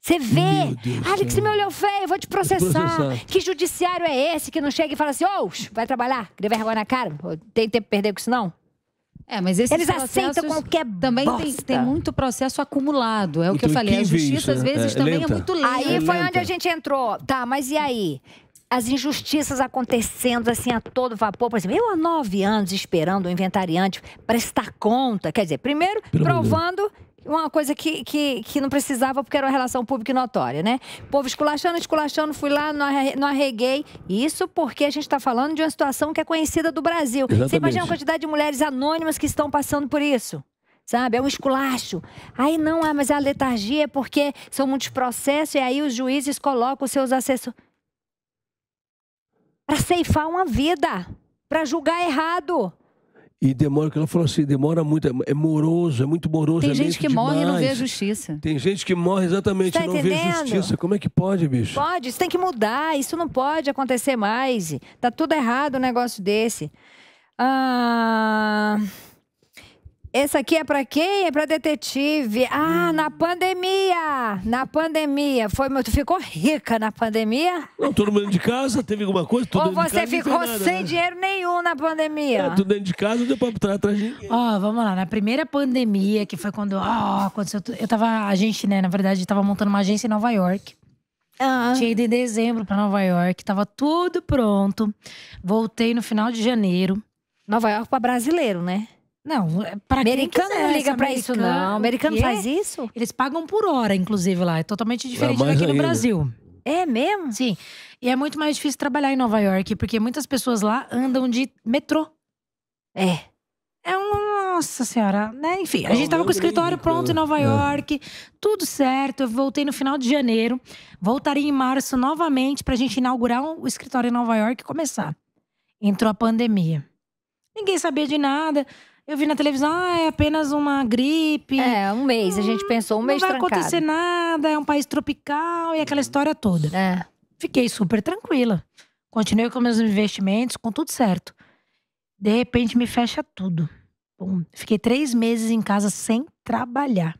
Você vê, ah, que você me olhou feio, eu vou te processar. processar. Que judiciário é esse que não chega e fala assim, ô, oh, vai trabalhar, que dê vergonha na cara, tem tempo perder com isso não? É, mas esses Eles aceitam qualquer é Também tem, tem, muito processo acumulado. É o que eu falei. A justiça, às né? vezes, é, também é lenta. é muito lenta. Aí é foi lenta. onde a gente entrou. Tá, mas e aí? as injustiças acontecendo assim a todo vapor. Por exemplo, eu há nove anos esperando o inventariante prestar conta. Quer dizer, primeiro, Pelo provando Deus uma coisa que, que, que não precisava porque era uma relação pública notória, né? O povo esculachando, esculachando, fui lá, não arreguei. Isso porque a gente está falando de uma situação que é conhecida do Brasil. Exatamente. Você imagina a quantidade de mulheres anônimas que estão passando por isso? sabe? É um esculacho. Aí não, ah, é mas a letargia é porque são muitos processos e aí os juízes colocam seus assessores para ceifar uma vida, para julgar errado. E demora, que ela falou assim, demora muito, é moroso, é muito moroso. Tem é gente que demais. morre e não vê a justiça. Tem gente que morre exatamente tá e não entendendo? vê justiça. Como é que pode, bicho? Pode, isso tem que mudar, isso não pode acontecer mais. Tá tudo errado um negócio desse. Ah. Esse aqui é para quem? É para detetive. Ah, hum. na pandemia! Na pandemia. Foi, tu ficou rica na pandemia? Não, todo mundo de casa, teve alguma coisa? Ou você ficou nada, sem né? dinheiro nenhum na pandemia? É, tudo dentro de casa, deu pra botar atrás de ninguém. Ó, oh, vamos lá. Na primeira pandemia, que foi quando... Ó, oh, aconteceu... Eu tava... A gente, né, na verdade, tava montando uma agência em Nova York. Ah. Tinha ido em dezembro para Nova York, tava tudo pronto. Voltei no final de janeiro. Nova York para brasileiro, né? Não, é, para americano não liga é para isso não. O americano faz é, isso? Eles pagam por hora, inclusive lá, é totalmente diferente daqui ainda. no Brasil. É mesmo? Sim. E é muito mais difícil trabalhar em Nova York, porque muitas pessoas lá andam de metrô. É. É um. Nossa senhora, né? Enfim, a gente tava com o escritório pronto em Nova York, tudo certo. Eu voltei no final de janeiro, voltaria em março novamente pra gente inaugurar o escritório em Nova York e começar. Entrou a pandemia. Ninguém sabia de nada. Eu vi na televisão, ah, é apenas uma gripe. É, um mês. a gente hum, pensou um mês trancado. Não vai acontecer nada, é um país tropical e aquela uhum. história toda. É. Fiquei super tranquila. Continuei com meus investimentos, com tudo certo. De repente me fecha tudo. Bom, fiquei três meses em casa sem trabalhar.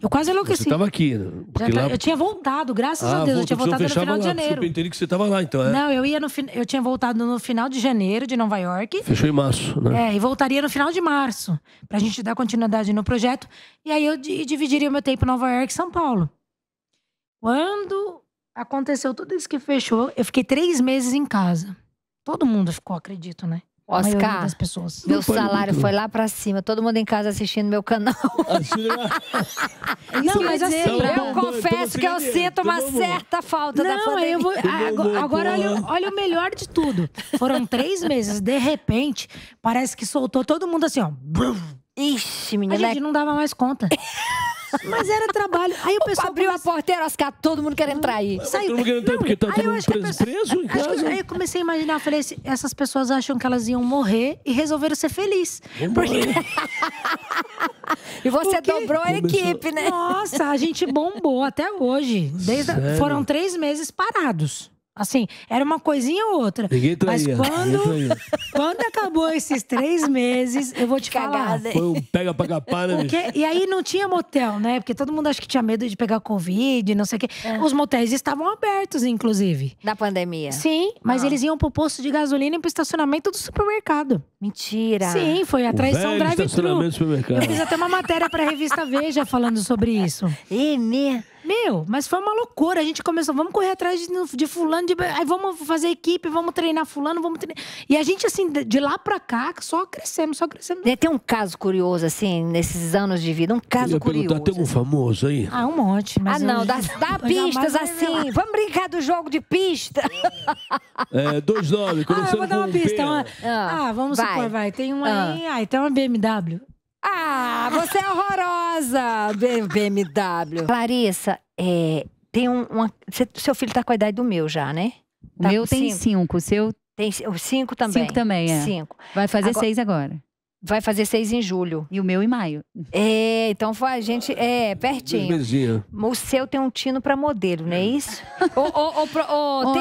Eu quase enlouqueci. Você estava aqui, né? Tá, lá... Eu tinha voltado, graças ah, a Deus. Volta, eu tinha voltado no final lá, de janeiro. Eu entendi que você estava lá, então. É. Não, eu ia no eu tinha voltado no final de janeiro de Nova York. Fechou em março, né? É, e voltaria no final de março, para a gente dar continuidade no projeto. E aí eu dividiria o meu tempo Nova York e São Paulo. Quando aconteceu tudo isso que fechou, eu fiquei três meses em casa. Todo mundo ficou, acredito, né? Oscar, meu salário foi lá pra cima. Todo mundo em casa assistindo meu canal. Ah, não, mas assim, eu, confesso que eu sinto uma certa falta não, da pandemia. Eu vou, agora, agora olha, olha, o melhor de tudo. Foram três meses, de repente, parece que soltou todo mundo assim, ó. Ixi, menina. A gente é não dava mais conta. Mas era trabalho. Aí o pessoal abriu comece... a porteira, as caras, todo mundo quer entrar aí. Saiu. Todo mundo quer entrar porque tá todo mundo preso, pessoa... preso em casa. Que... aí eu comecei a imaginar, falei, assim, essas pessoas acham que elas iam morrer e resolveram ser felizes. Porque... e você porque... dobrou a equipe, né? Nossa, a gente bombou até hoje. Desde... Foram três meses parados. Assim, era uma coisinha ou outra. Ninguém traía. Mas quando, quando acabou esses três meses, eu vou te Cagada. falar. Foi um pega pra capar, né, Porque, E aí não tinha motel, né? Porque todo mundo acha que tinha medo de pegar Covid, não sei o quê. É. Os motéis estavam abertos, inclusive. Na pandemia. Sim, mas ah. eles iam pro posto de gasolina e pro estacionamento do supermercado. Mentira. Sim, foi a traição drive-thru. Eu fiz até uma matéria pra revista Veja falando sobre isso. E, meu, mas foi uma loucura. A gente começou, vamos correr atrás de, de fulano, de, aí vamos fazer equipe, vamos treinar fulano, vamos treinar. E a gente, assim, de, lá pra cá, só crescemos, só crescemos. tem um caso curioso, assim, nesses anos de vida, um caso eu curioso. tem um assim. famoso aí? Ah, um monte. ah, não, dá, dá pistas, assim. Vamos brincar do jogo de pista. É, dois nomes, começando ah, eu vou dar uma pista. Uma... Ah, ah, vamos vai. supor, vai. Tem um ah. aí, ah, então é BMW. Ah, você é horrorosa, BMW. Clarissa, é, tem um, uma. Seu filho tá com a idade do meu já, né? O tá meu tem cinco. cinco, o seu. Tem cinco também. Cinco também, é. Cinco. Vai fazer agora, seis agora. Vai fazer seis em julho. E o meu em maio. É, então a gente. É, pertinho. Beijinho. O seu tem um tino para modelo, não é, é. isso? ô, ô, ô, pro, ô, Olha,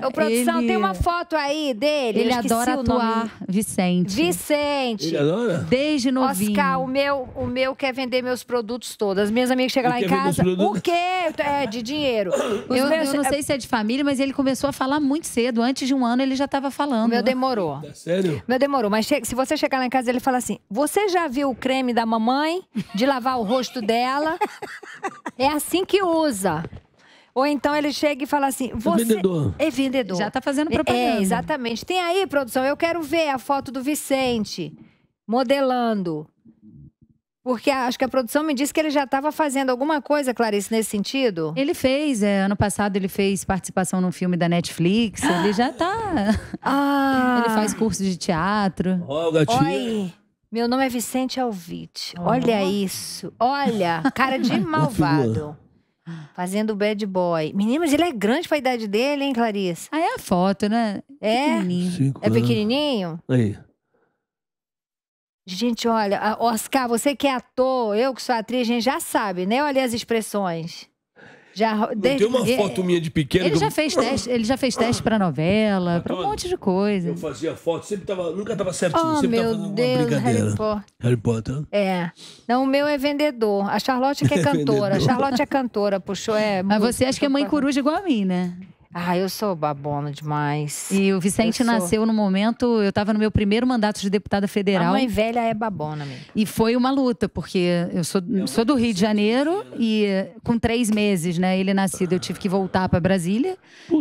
tem, ô, produção, ele... tem uma foto aí dele. Ele adora atuar, Vicente. Vicente. Ele adora? Desde novinho. Oscar, o meu, o meu quer vender meus produtos todos. As minhas amigas chegam lá em casa. O quê? É, de dinheiro. eu, meus... eu não sei se é de família, mas ele começou a falar muito cedo. Antes de um ano ele já estava falando. O meu demorou. É sério? O meu demorou. Mas se você chegar lá em casa, ele ele fala assim: Você já viu o creme da mamãe de lavar o rosto dela? É assim que usa. Ou então ele chega e fala assim: é você vendedor. é vendedor. Já está fazendo propaganda. É, exatamente. Tem aí, produção, eu quero ver a foto do Vicente modelando. Porque acho que a produção me disse que ele já estava fazendo alguma coisa, Clarice, nesse sentido. Ele fez, é, ano passado ele fez participação num filme da Netflix. Ele já tá. Ah. Ele faz curso de teatro. Olha o gatinho. Oi. Meu nome é Vicente Alvite. Oh. Olha isso. Olha, cara de malvado. Fazendo o bad boy. Meninos, ele é grande pra idade dele, hein, Clarice? Ah, é a foto, né? É? Pequenininho. Cinco, é pequenininho? Aí. Gente, olha, Oscar, você que é ator, eu que sou atriz, a gente já sabe, né? Olha as expressões. Já, desde, tem uma é, foto minha de pequeno. Ele, eu... já, fez teste, ele já fez teste para novela, para um monte de coisa. Eu fazia foto, sempre tava, nunca tava certinho, oh, sempre meu tava Deus, Harry Potter. Harry Potter. É. Não, o meu é vendedor. A Charlotte que é, é cantora. Vendedor. a Charlotte é cantora, puxou, é. Mas você acha que é mãe coruja igual a mim, né? Ah, eu sou babona demais. E o Vicente nasceu no momento, eu estava no meu primeiro mandato de deputada federal. A mãe velha é babona mesmo. E foi uma luta, porque eu sou, eu é sou do Rio de Janeiro assim, né? e com três meses, né, ele nascido, eu tive que voltar para Brasília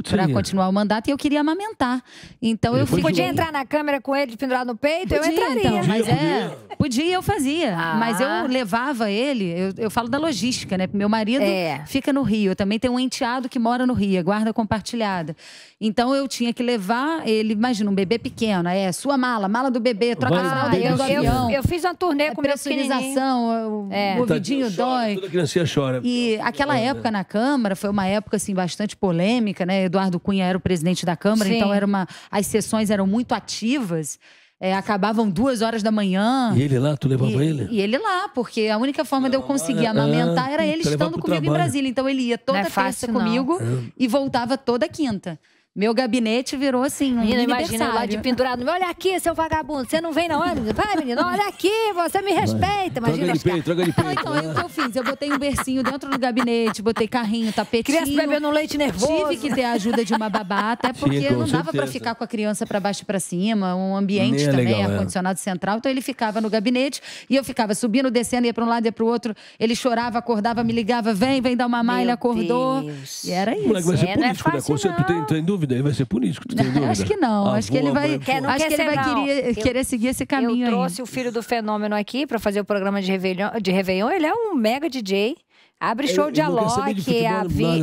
para continuar o mandato e eu queria amamentar. Então ele eu fui. Podia entrar na câmera com ele pendurado no peito? Podia, eu então. entraria. Então, mas é, podia, eu fazia. Ah. Mas eu levava ele, eu, eu falo da logística, né? Meu marido é. fica no Rio, eu também tenho um enteado que mora no Rio, guarda compartilhada compartilhada. Então eu tinha que levar ele, imagina, um bebê pequeno, é sua mala, mala do bebê, troca a mala eu, eu, eu, fiz uma turnê é com pressurização, é. é. o ouvidinho dói. Toda criança chora. E aquela é, né? época né? na Câmara foi uma época assim bastante polêmica, né? Eduardo Cunha era o presidente da Câmara, então Sim. então era uma as sessões eram muito ativas. É, acabavam duas horas da manhã. E ele lá, tu levava e, ele? E ele lá, porque a única forma ah, de eu conseguir amamentar ah, era ele estando comigo trabalho. em Brasília. Então ele ia é toda é terça comigo e voltava toda quinta. Meu gabinete virou assim um imagina lá de pendurado. Olha aqui, seu vagabundo, você não vem na hora, Vai, menino, olha aqui, você me respeita. Imagina, troca de peito, troca de então, peito. Então, é o que eu fiz? Eu botei um bercinho dentro do gabinete, botei carrinho, tapetinho. Criança bebendo leite nervoso. Tive que ter a ajuda de uma babá, até porque não dava para ficar com a criança para baixo e para cima, um ambiente é também, é. ar-condicionado central. Então ele ficava no gabinete e eu ficava subindo, descendo, ia para um lado, ia para o outro. Ele chorava, acordava, me ligava, vem, vem dar uma mamar, ele acordou. Deus. E era isso. Moleque, é, é, político, não é fácil, né? Conceito, não. Tem, tem dúvida? dúvida, ele vai ser político, tu tem dúvida? acho que não. Avô, ah, acho que ele vai, quer, não acho quer que ele vai querer, eu, querer seguir esse caminho Eu trouxe aí. o filho do Fenômeno aqui para fazer o programa de Réveillon, de Réveillon. Ele é um mega DJ. Abre show de Alok, é a Vi.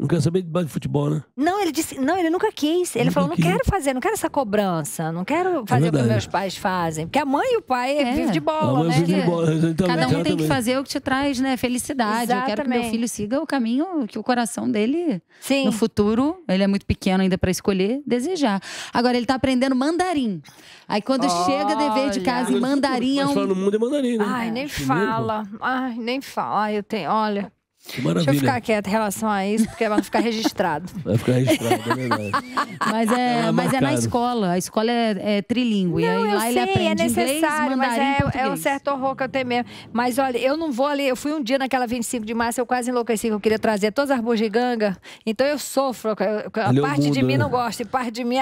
Não quer saber de futebol, né? Não, ele disse. Não, ele nunca quis. Ele nunca falou: quis. não quero fazer, não quero essa cobrança, não quero é fazer é o que meus pais fazem. Porque a mãe e o pai é. vivem de bola, né? Vive de bola. É. Então, Cada um tem também. que fazer o que te traz, né? Felicidade. Exatamente. Eu quero que meu filho siga o caminho que o coração dele, Sim. no futuro, ele é muito pequeno ainda para escolher, desejar. Agora, ele tá aprendendo mandarim. Aí quando Olha. chega dever de casa em mandarim. Mas, é um... fala no mundo é mandarim, né? Ai, nem fala. Ai, nem fala. Ai, eu tenho. Olha. Que maravilha. Deixa eu ficar quieto em relação a isso, porque vai ficar registrado. Vai ficar registrado, é verdade. Mas é, é mas é na escola. A escola é, é e Não, aí lá sei, ele é aprende é necessário, inglês, mas é, é um certo horror que eu tenho mesmo. Mas olha, eu não vou ali. Eu fui um dia naquela 25 de março, eu quase enlouqueci eu queria trazer todas as bugigangas. Então eu sofro. É a parte mundo, de mim né? não gosta, e parte de mim.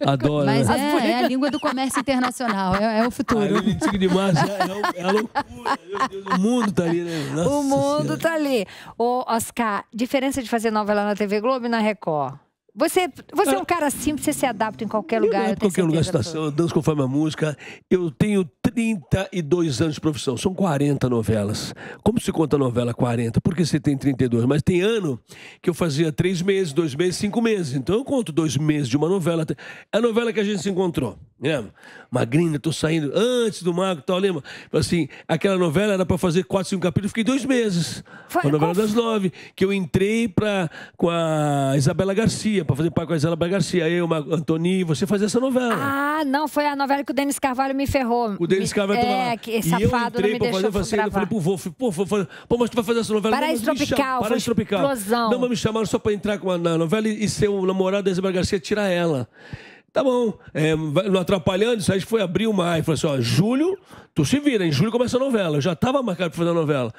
Adoro. Mas é, é, a língua do comércio internacional, é, é o futuro. Ali, 25 de março é, é, loucura. Meu Deus, o mundo tá ali, né? Nossa o mundo senhora. tá ali. Ô, Oscar, diferença de fazer novela na TV Globo e na Record? Você, você é um ah. cara simples, você se adapta em qualquer lugar. Eu, qualquer lugar, situação, eu danço conforme a música. Eu tenho 32 anos de profissão, são 40 novelas. Como se conta novela 40? Porque você tem 32, mas tem ano que eu fazia três meses, dois meses, cinco meses. Então eu conto dois meses de uma novela. É a novela que a gente se encontrou. Lembra? Né? Magrinha, tô saindo antes do Marco e tal, lembra? Assim, aquela novela era para fazer quatro, cinco capítulos, fiquei dois meses. Foi a novela das nove, que eu entrei pra, com a Isabela Garcia, para fazer par com a Isabela Garcia. Eu, Antoni, você fazia essa novela. Ah, não, foi a novela que o Denis Carvalho me ferrou. O Denis esse cara vai tomar. É, que safado, e eu entrei pra fazer, você, eu falei pro vô, falei, pô, pô, mas tu vai fazer essa novela? Paraíso não, Tropical. Paraíso Tropical. Explosão. Não, mas me chamaram só pra entrar com a, na novela e, e ser o namorado da Isabel Garcia, tirar ela. Tá bom, é, não atrapalhando, isso aí foi abril, maio. Falei assim, ó, julho, tu se vira, em julho começa a novela. Eu já tava marcado pra fazer a novela.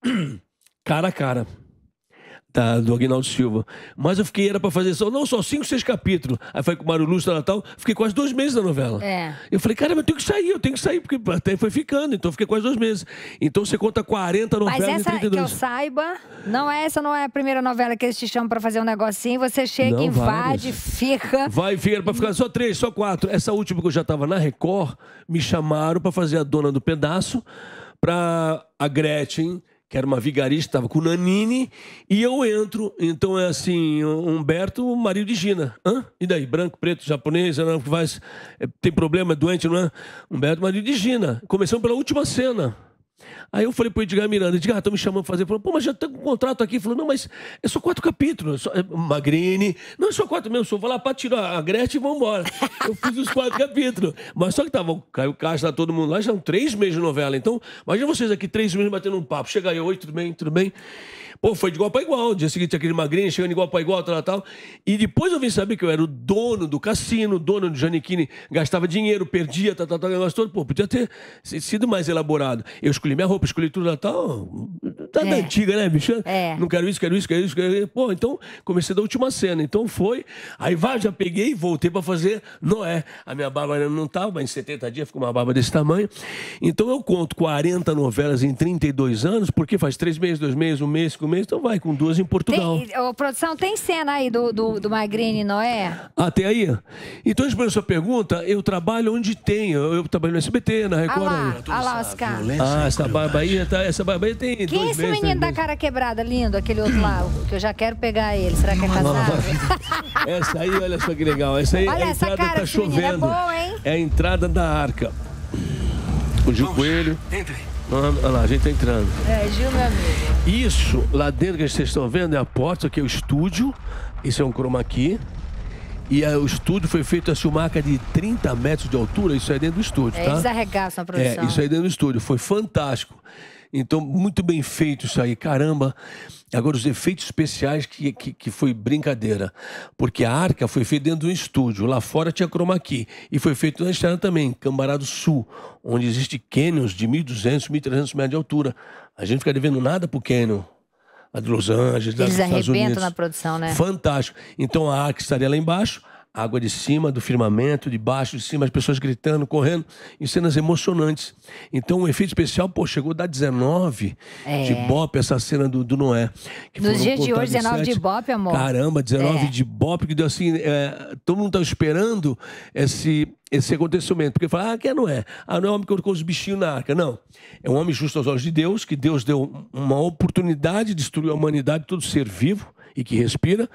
cara a cara da, tá, do Aguinaldo Silva. Mas eu fiquei, era para fazer só, não, só cinco, seis capítulos. Aí foi com o Mário Lúcio, Natal, fiquei quase dois meses na novela. É. Eu falei, mas eu tenho que sair, eu tenho que sair, porque até foi ficando, então fiquei quase dois meses. Então você conta 40 novelas Mas essa, em 32. que eu saiba, não é essa, não é a primeira novela que eles te chamam para fazer um negocinho, você chega, não, invade, fica. Vai, fica, era pra ficar só três, só quatro. Essa última que eu já tava na Record, me chamaram para fazer a Dona do Pedaço, pra a Gretchen que era uma vigarista, estava com o Nanini, e eu entro. Então é assim, Humberto, marido de Gina. Hã? E daí? Branco, preto, japonês, não faz, é, tem problema, é doente, não é? Humberto, marido de Gina. Começamos pela última cena. Aí eu falei pro Edgar Miranda, Edgar, estão me chamando para fazer. Falou, pô, mas já tem um contrato aqui. Falou, não, mas é só quatro capítulos. É só, é, Magrini. Não, é só quatro mesmo. Só vou lá para tirar a Gretchen e vamos embora. Eu fiz os quatro capítulos. Mas só que tava o caixa, Castro, todo mundo lá, já são três meses de novela. Então, imagina vocês aqui três meses batendo um papo. Chega aí, oi, tudo bem, tudo bem? Pô, foi de igual para igual. dia seguinte, aquele magrinho chegando igual para igual, tal, tal. E depois eu vim saber que eu era o dono do cassino, dono do Janiquini, gastava dinheiro, perdia, tal, tal, tal, negócio todo. Pô, podia ter sido mais elaborado. Eu escolhi minha roupa, escolhi tudo, tal. Tá é. da antiga, né, bicho? É. Não quero isso, quero isso, quero isso, quero isso. Pô, então comecei da última cena. Então foi. Aí vai, já peguei e voltei para fazer Noé. A minha barba ainda não tava, mas em 70 dias ficou uma barba desse tamanho. Então eu conto 40 novelas em 32 anos, porque faz três meses, dois meses, um mês, mês, então vai com duas em Portugal. Tem, ô, produção, tem cena aí do, do, do Magrini Noé? Até ah, aí. Então, respondendo a sua pergunta, eu trabalho onde tem. Eu, eu trabalho no SBT, na ah Record. Ah lá, lá Oscar. Ah, essa barba aí, tá, essa barba aí tem Quem é esse meses, menino da cara quebrada, lindo, aquele outro lá, que eu já quero pegar ele. Será que é casado? essa aí, olha só que legal. Essa aí, é olha a entrada essa cara, tá é chovendo. é, boa, é a entrada da arca. O Gil Coelho. Entre. Olha lá, a gente tá entrando. É, Gil, meu amigo. Isso, ladeira que vocês estão vendo é a porta, que é o estúdio. Isso é um chroma key. E aí, é, o estúdio foi feito assim, a marca de 30 metros de altura, isso aí é dentro do estúdio, é, tá? É, eles arregaçam a produção. É, isso aí dentro do estúdio, foi fantástico. Então, muito bem feito isso aí. Caramba, agora os efeitos especiais que, que, que foi brincadeira. Porque a arca foi feita dentro de um estúdio. Lá fora tinha chroma key. E foi feito na estrada também, Cambará do Sul, onde existe canyons de 1.200, 1.300 metros de altura. A gente fica devendo nada pro canyon a de Los Angeles, Eles da, dos Estados Unidos. na produção, né? Fantástico. Então a arca estaria lá embaixo, água de cima, do firmamento, de baixo, de cima, as pessoas gritando, correndo, em cenas emocionantes. Então o efeito especial, pô, chegou a dar 19 é. de bop essa cena do, do Noé. Que Nos dias de hoje, 19 de bop, amor. Caramba, 19 é. de bop, que deu assim, é, todo mundo tá esperando esse, esse acontecimento. Porque fala, ah, que é Noé Ah, não é o homem que colocou os bichinhos na arca. Não. É um homem justo aos olhos de Deus, que Deus deu uma oportunidade de destruir a humanidade, todo ser vivo e que respira,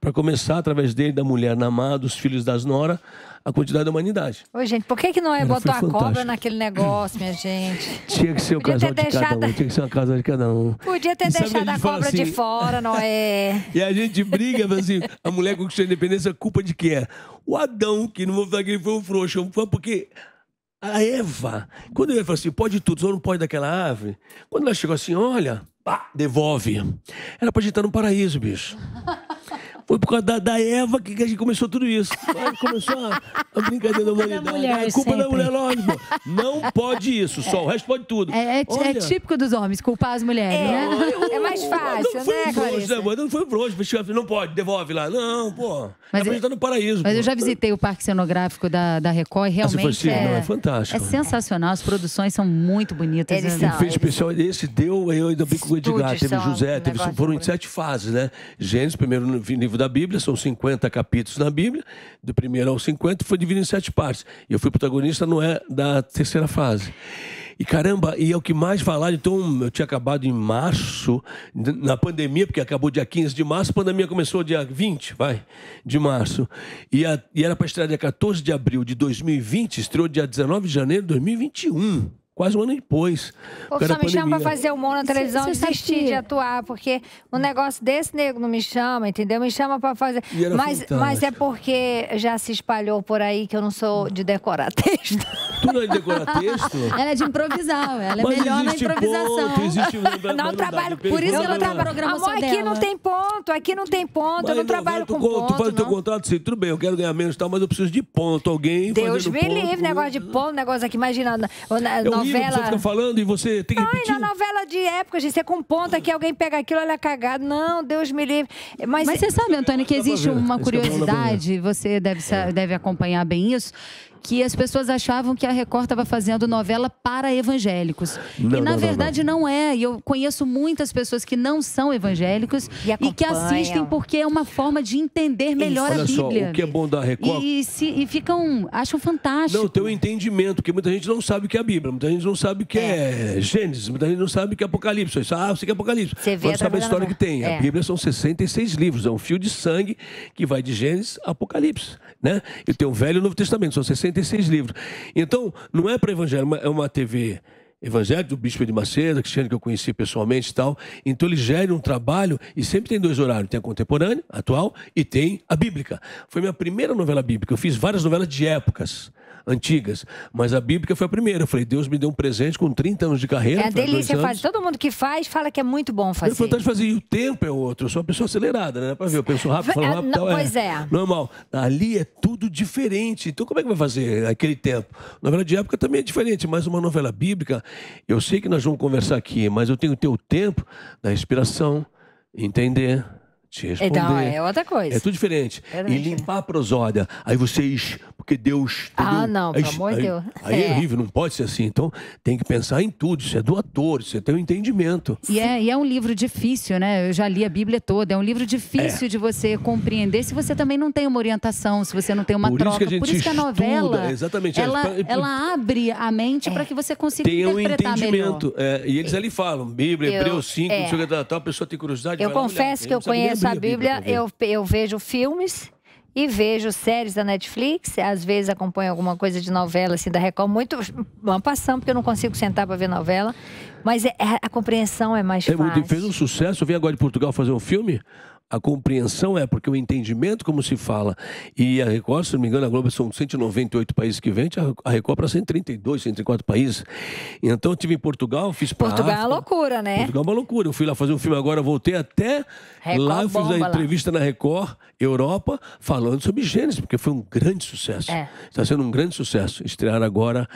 para começar, através dele, da mulher namada dos filhos das nora, a quantidade da humanidade. oi gente, por que, que Noé botou a cobra naquele negócio, minha gente? Tinha que ser o casal de deixado... cada um, tinha que ser uma casa de cada um. Podia ter deixado a, a cobra assim... de fora, Noé. e a gente briga, assim, a mulher conquistou a independência, culpa de quem é? O Adão, que não vou falar que ele foi um frouxo, é foi porque a Eva, quando ele falou assim, pode tudo, só não pode daquela árvore, quando ela chegou assim, olha, Pá, devolve. Era pra gente estar no paraíso, bicho. Foi por causa da, da Eva que a gente começou tudo isso. começou a, a brincadeira da humanidade. É da mulher, culpa sempre. da mulher, lógico. Não pode isso, só. O resto pode tudo. É, é, é típico dos homens culpar as mulheres, é. né? Eu, é mais fácil, não né, Clarissa? Né, não foi frouxo. Tipo, não pode, devolve lá. Não, pô. É mas eu, tá no paraíso. Mas pô. eu já visitei o Parque Cenográfico da, da Record e ah, realmente assim, é, não, é fantástico. É sensacional. As produções são muito bonitas. Eles né? são, fez especial, esse deu, eu ainda bem com o Edgar. Teve o José, teve, foram em sete fases, né? Gênesis, primeiro nível da Bíblia, são 50 capítulos na Bíblia, do primeiro ao 50, foi dividido em sete partes. E eu fui protagonista não é da terceira fase. E caramba, e é o que mais falaram. Então, eu tinha acabado em março, na pandemia, porque acabou dia 15 de março, a pandemia começou dia 20, vai, de março. E, a, e era para estrear dia 14 de abril de 2020, estreou dia 19 de janeiro de 2021 quase um ano depois. O só me chama pra fazer humor na televisão e cê desistir de atuar, porque um negócio desse nego não me chama, entendeu? Me chama pra fazer. Mas, mas é porque já se espalhou por aí que eu não sou de decorar texto. Tu não é de decorar texto? ela é de improvisar, ela é mas melhor na improvisação. Ponto, existe não, não trabalho, por isso eu não trabalho. Amor, aqui dela. não tem ponto, aqui não tem ponto, mas eu não, então, trabalho com ponto. Tu faz o teu contrato assim, tudo bem, eu quero ganhar menos e tal, mas eu preciso de ponto, alguém Deus me livre, negócio de ponto, negócio aqui, imagina, eu, novela. falando e você tem que Ai, na novela de época, gente, você com ponta que alguém pega aquilo, olha cagado. Não, Deus me livre. Mas, Mas você sabe, Antônio, que existe uma é curiosidade, você deve, é. deve acompanhar bem isso, que as pessoas achavam que a Record estava fazendo novela para evangélicos. Não, e na não, verdade não. não. é. E eu conheço muitas pessoas que não são evangélicos e, e que assistem porque é uma forma de entender melhor Olha a Bíblia. Só, o que é bom da Record. E, e, se, e ficam. acham fantástico. Não, tem um entendimento, porque muita gente não sabe o que é a Bíblia, muita gente não sabe o que é, é Gênesis, muita gente não sabe o que é Apocalipse. Ah, você que é Apocalipse. Você vê sabe a história que tem. É. A Bíblia são 66 livros, é um fio de sangue que vai de Gênesis a Apocalipse. Né? Eu tenho o Velho e o Novo Testamento, são 66 livros. Então, não é para evangelho, é uma é TV evangélica do Bispo de Macedo, Cristiano, que eu conheci pessoalmente e tal. Então, ele gera um trabalho e sempre tem dois horários: tem a contemporânea, atual, e tem a bíblica. Foi minha primeira novela bíblica. Eu fiz várias novelas de épocas antigas. Mas a bíblica foi a primeira. Eu falei, Deus me deu um presente com 30 anos de carreira. É a delícia fazer. Todo mundo que faz fala que é muito bom fazer. É fantástico fazer. E o tempo é outro. Eu sou uma pessoa acelerada, né? Para ver, eu penso rápido, falo é, rápido. Não, tal, tá, pois é. é. Normal. Ali é tudo diferente. Então, como é que vai fazer aquele tempo? Novela de época também é diferente, mas uma novela bíblica, eu sei que nós vamos conversar aqui, mas eu tenho que ter o tempo da inspiração, entender te é, responder. Então, é outra coisa. É tudo diferente. É e limpar a prosódia. Aí vocês, porque Deus. Ah, não, pelo aí, amor de Deus. Aí, é, é. horrível, não pode ser assim. Então, tem que pensar em tudo. Isso é do ator, isso é teu entendimento. E é, e é um livro difícil, né? Eu já li a Bíblia toda. É um livro difícil é. de você compreender se você também não tem uma orientação, se você não tem uma Por troca. Isso que a gente Por isso que a novela. Exatamente. É, ela, ela abre a mente para que você consiga tem interpretar um entendimento. e eles ali falam, Bíblia, Hebreus 5, é. não sei o que, tal, a pessoa tem curiosidade. Eu confesso que eu conheço abrir Bíblia, a Bíblia eu, eu vejo filmes e vejo séries da Netflix, às vezes acompanho alguma coisa de novela assim da Record, muito uma passão porque eu não consigo sentar para ver novela, mas é, é, a compreensão é mais é, fácil. Fez um sucesso, eu vim agora de Portugal fazer um filme, a compreensão é, porque o entendimento, como se fala, e a Record, se não me engano, a Globo são 198 países que vende, a Record para 132, 134 países. Então, eu estive em Portugal, fiz para Portugal África. é uma loucura, né? Portugal é uma loucura. Eu fui lá fazer um filme agora, voltei até Record lá, eu fiz a entrevista lá. na Record Europa, falando sobre Gênesis, porque foi um grande sucesso. É. Está sendo um grande sucesso. Estrear agora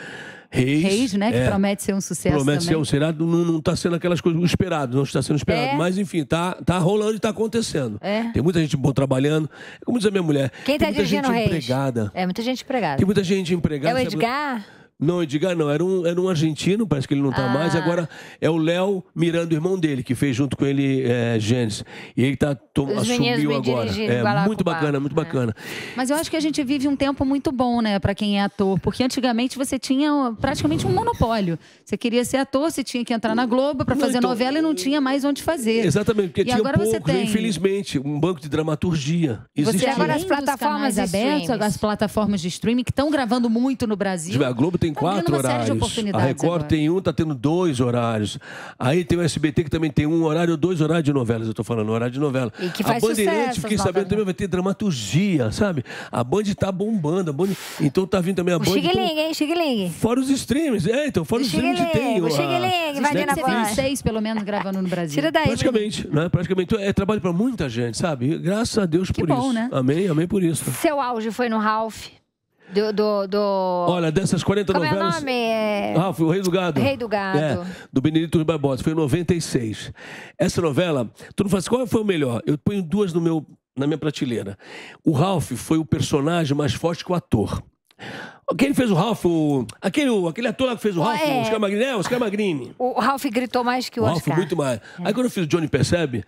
Reis, Reis né? Que é. promete ser um sucesso. Promete também. ser um serado, não está sendo aquelas coisas esperado, não está sendo esperado. É. Mas, enfim, tá, tá rolando e está acontecendo. É. Tem muita gente boa trabalhando. Como diz a minha mulher, Quem tá tem muita gente Reis? empregada. É, muita gente empregada. Tem muita gente empregada. É o Edgar? Sabe? Não, Edgar não, era um, era um argentino, parece que ele não está ah. mais. Agora é o Léo Miranda, o irmão dele, que fez junto com ele é, Gênesis. E ele tá, tom, assumiu agora. É, muito bacana, muito né? bacana. Mas eu acho que a gente vive um tempo muito bom, né, para quem é ator, porque antigamente você tinha praticamente um monopólio. Você queria ser ator, você tinha que entrar na Globo para fazer então, novela e não tinha mais onde fazer. Exatamente, porque e tinha agora você tem... infelizmente, um banco de dramaturgia. Existia. Você agora as plataformas abertas, as plataformas de streaming que estão gravando muito no Brasil. A Globo tem Tá quatro horários. A Record agora. tem um, está tendo dois horários. Aí tem o SBT que também tem um horário, dois horários de novelas, eu estou falando, horário de novela. E que faz a Bandeirante, fiquei sabendo também, vai ter dramaturgia, sabe? A Band está bombando, a Band... então tá vindo também a Band. O Xiguilingue, hein, Xiguilingue. Fora os streams, é, então, fora os streams que tem. O Xiguilingue, vai vir na seis, pelo menos, gravando no Brasil. Tira daí. Praticamente, né? Praticamente. É trabalho para muita gente, sabe? Graças a Deus que por bom, isso. Né? Amém, amém por isso. Seu auge foi no Ralph. Do, do, do, Olha, dessas 40 Como novelas. Como é o nome? É... Ah, foi o Rei do Gado. Rei do Gado. É, do Benedito Rui Barbosa. Foi em 96. Essa novela, tu não fala assim, qual foi o melhor? Eu ponho duas no meu, na minha prateleira. O Ralph foi o personagem mais forte que o ator. Quem fez o Ralph? O... Aquele, aquele ator lá que fez o oh, Ralph, é. Oscar Magrini. É, Oscar Magrini. O Ralph gritou mais que o, o Oscar. Ralph, muito mais. É. Aí quando eu fiz o Johnny Percebe,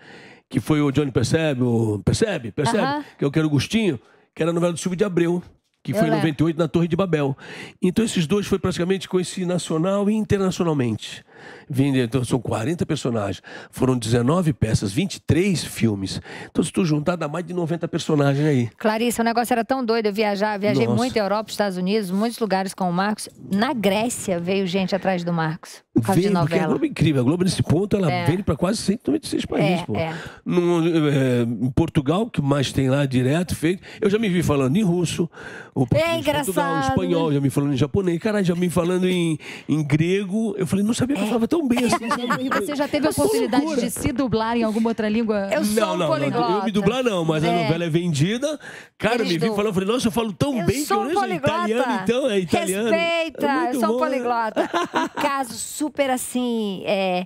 que foi o Johnny Percebe, o... Percebe? Percebe? Uh -huh. Que eu é quero o Gustinho, que era a novela do Silvio de Abreu que foi em 98 é. na Torre de Babel. Então esses dois foi praticamente conhecido nacional e internacionalmente. Vindo, então são 40 personagens, foram 19 peças, 23 filmes. Então se tu juntar dá mais de 90 personagens aí. Clarice, o negócio era tão doido, eu viajar, viajei Nossa. muito Europa, Estados Unidos, muitos lugares com o Marcos. Na Grécia veio gente atrás do Marcos causa Porque é a Globo é incrível. A Globo, nesse ponto, ela é. vende para quase 196 é, países. É, pô. É. No, é, em Portugal, que mais tem lá direto, feito. Eu já me vi falando em russo, o é Portugal, espanhol, já me falando em japonês, cara, já me falando em, em grego. Eu falei, não sabia que eu é. falava tão bem assim. Você já teve a oportunidade de se dublar em alguma outra língua? Eu sou não, um não, poliglota. não. Eu me dublar não, mas a novela é vendida. Cara, Eles me vi falando, eu falei, nossa, eu falo tão eu bem que eu um poliglota. italiano, então, é italiano. Respeita, eu sou um né? poliglota. Um caso super super assim, é,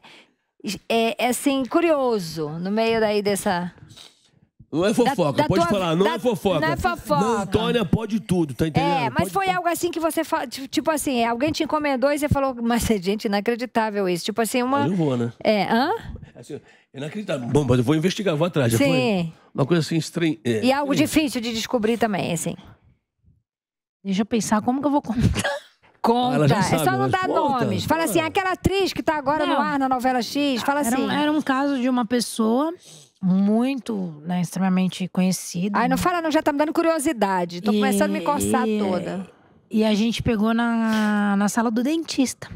é, é assim, curioso no meio daí dessa. Não é fofoca, da, da pode tua, falar, não da, é fofoca. Não é fofoca. Não, Antônia pode tudo, tá entendendo? É, mas pode, foi algo assim que você fala, tipo assim, alguém te encomendou e você falou, mas é gente inacreditável isso, tipo assim, uma... Eu vou, né? É, hã? Assim, inacreditável. Bom, mas eu vou investigar, vou atrás. Sim. uma coisa assim estranha. É, e algo é. difícil de descobrir também, assim. Deixa eu pensar, como que eu vou contar? Conta. é sabe, só não dar nomes. Fala assim, aquela atriz que tá agora não. no ar na novela X, fala assim. Era um, assim. era um caso de uma pessoa muito, né, extremamente conhecida. Ai, não fala não, já tá me dando curiosidade. Tô e, começando a me coçar e, toda. E a gente pegou na, na sala do dentista.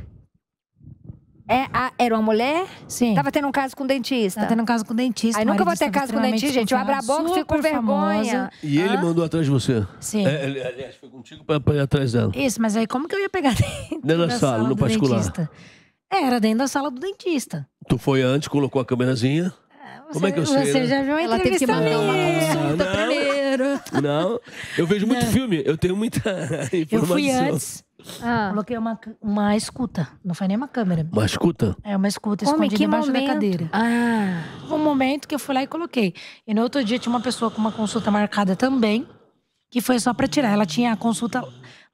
É, a, era uma mulher? Sim. Tava tendo um caso com o dentista. Tava tendo um caso com o dentista. Aí nunca vou ter caso com o dentista, gente. Eu abro a boca e fico com vergonha. E ele Hã? mandou atrás de você? Sim. É, ele, aliás, foi contigo pra, pra, ir atrás dela. Isso, mas aí como que eu ia pegar dentro Dentro da, da sala, no particular. Dentista? Era dentro da sala do dentista. Tu foi antes, colocou a câmerazinha. Ah, como é que eu sei? Você né? já viu uma Ela teve que mandar uma ah, consulta não, primeiro. Não, eu vejo muito não. filme, eu tenho muita informação. Eu fui antes, ah. Coloquei uma, uma escuta. Não foi nem uma câmera. Uma escuta? É, uma escuta Como, escondida embaixo momento? da cadeira. Ah. Um momento que eu fui lá e coloquei. E no outro dia tinha uma pessoa com uma consulta marcada também, que foi só pra tirar. Ela tinha a consulta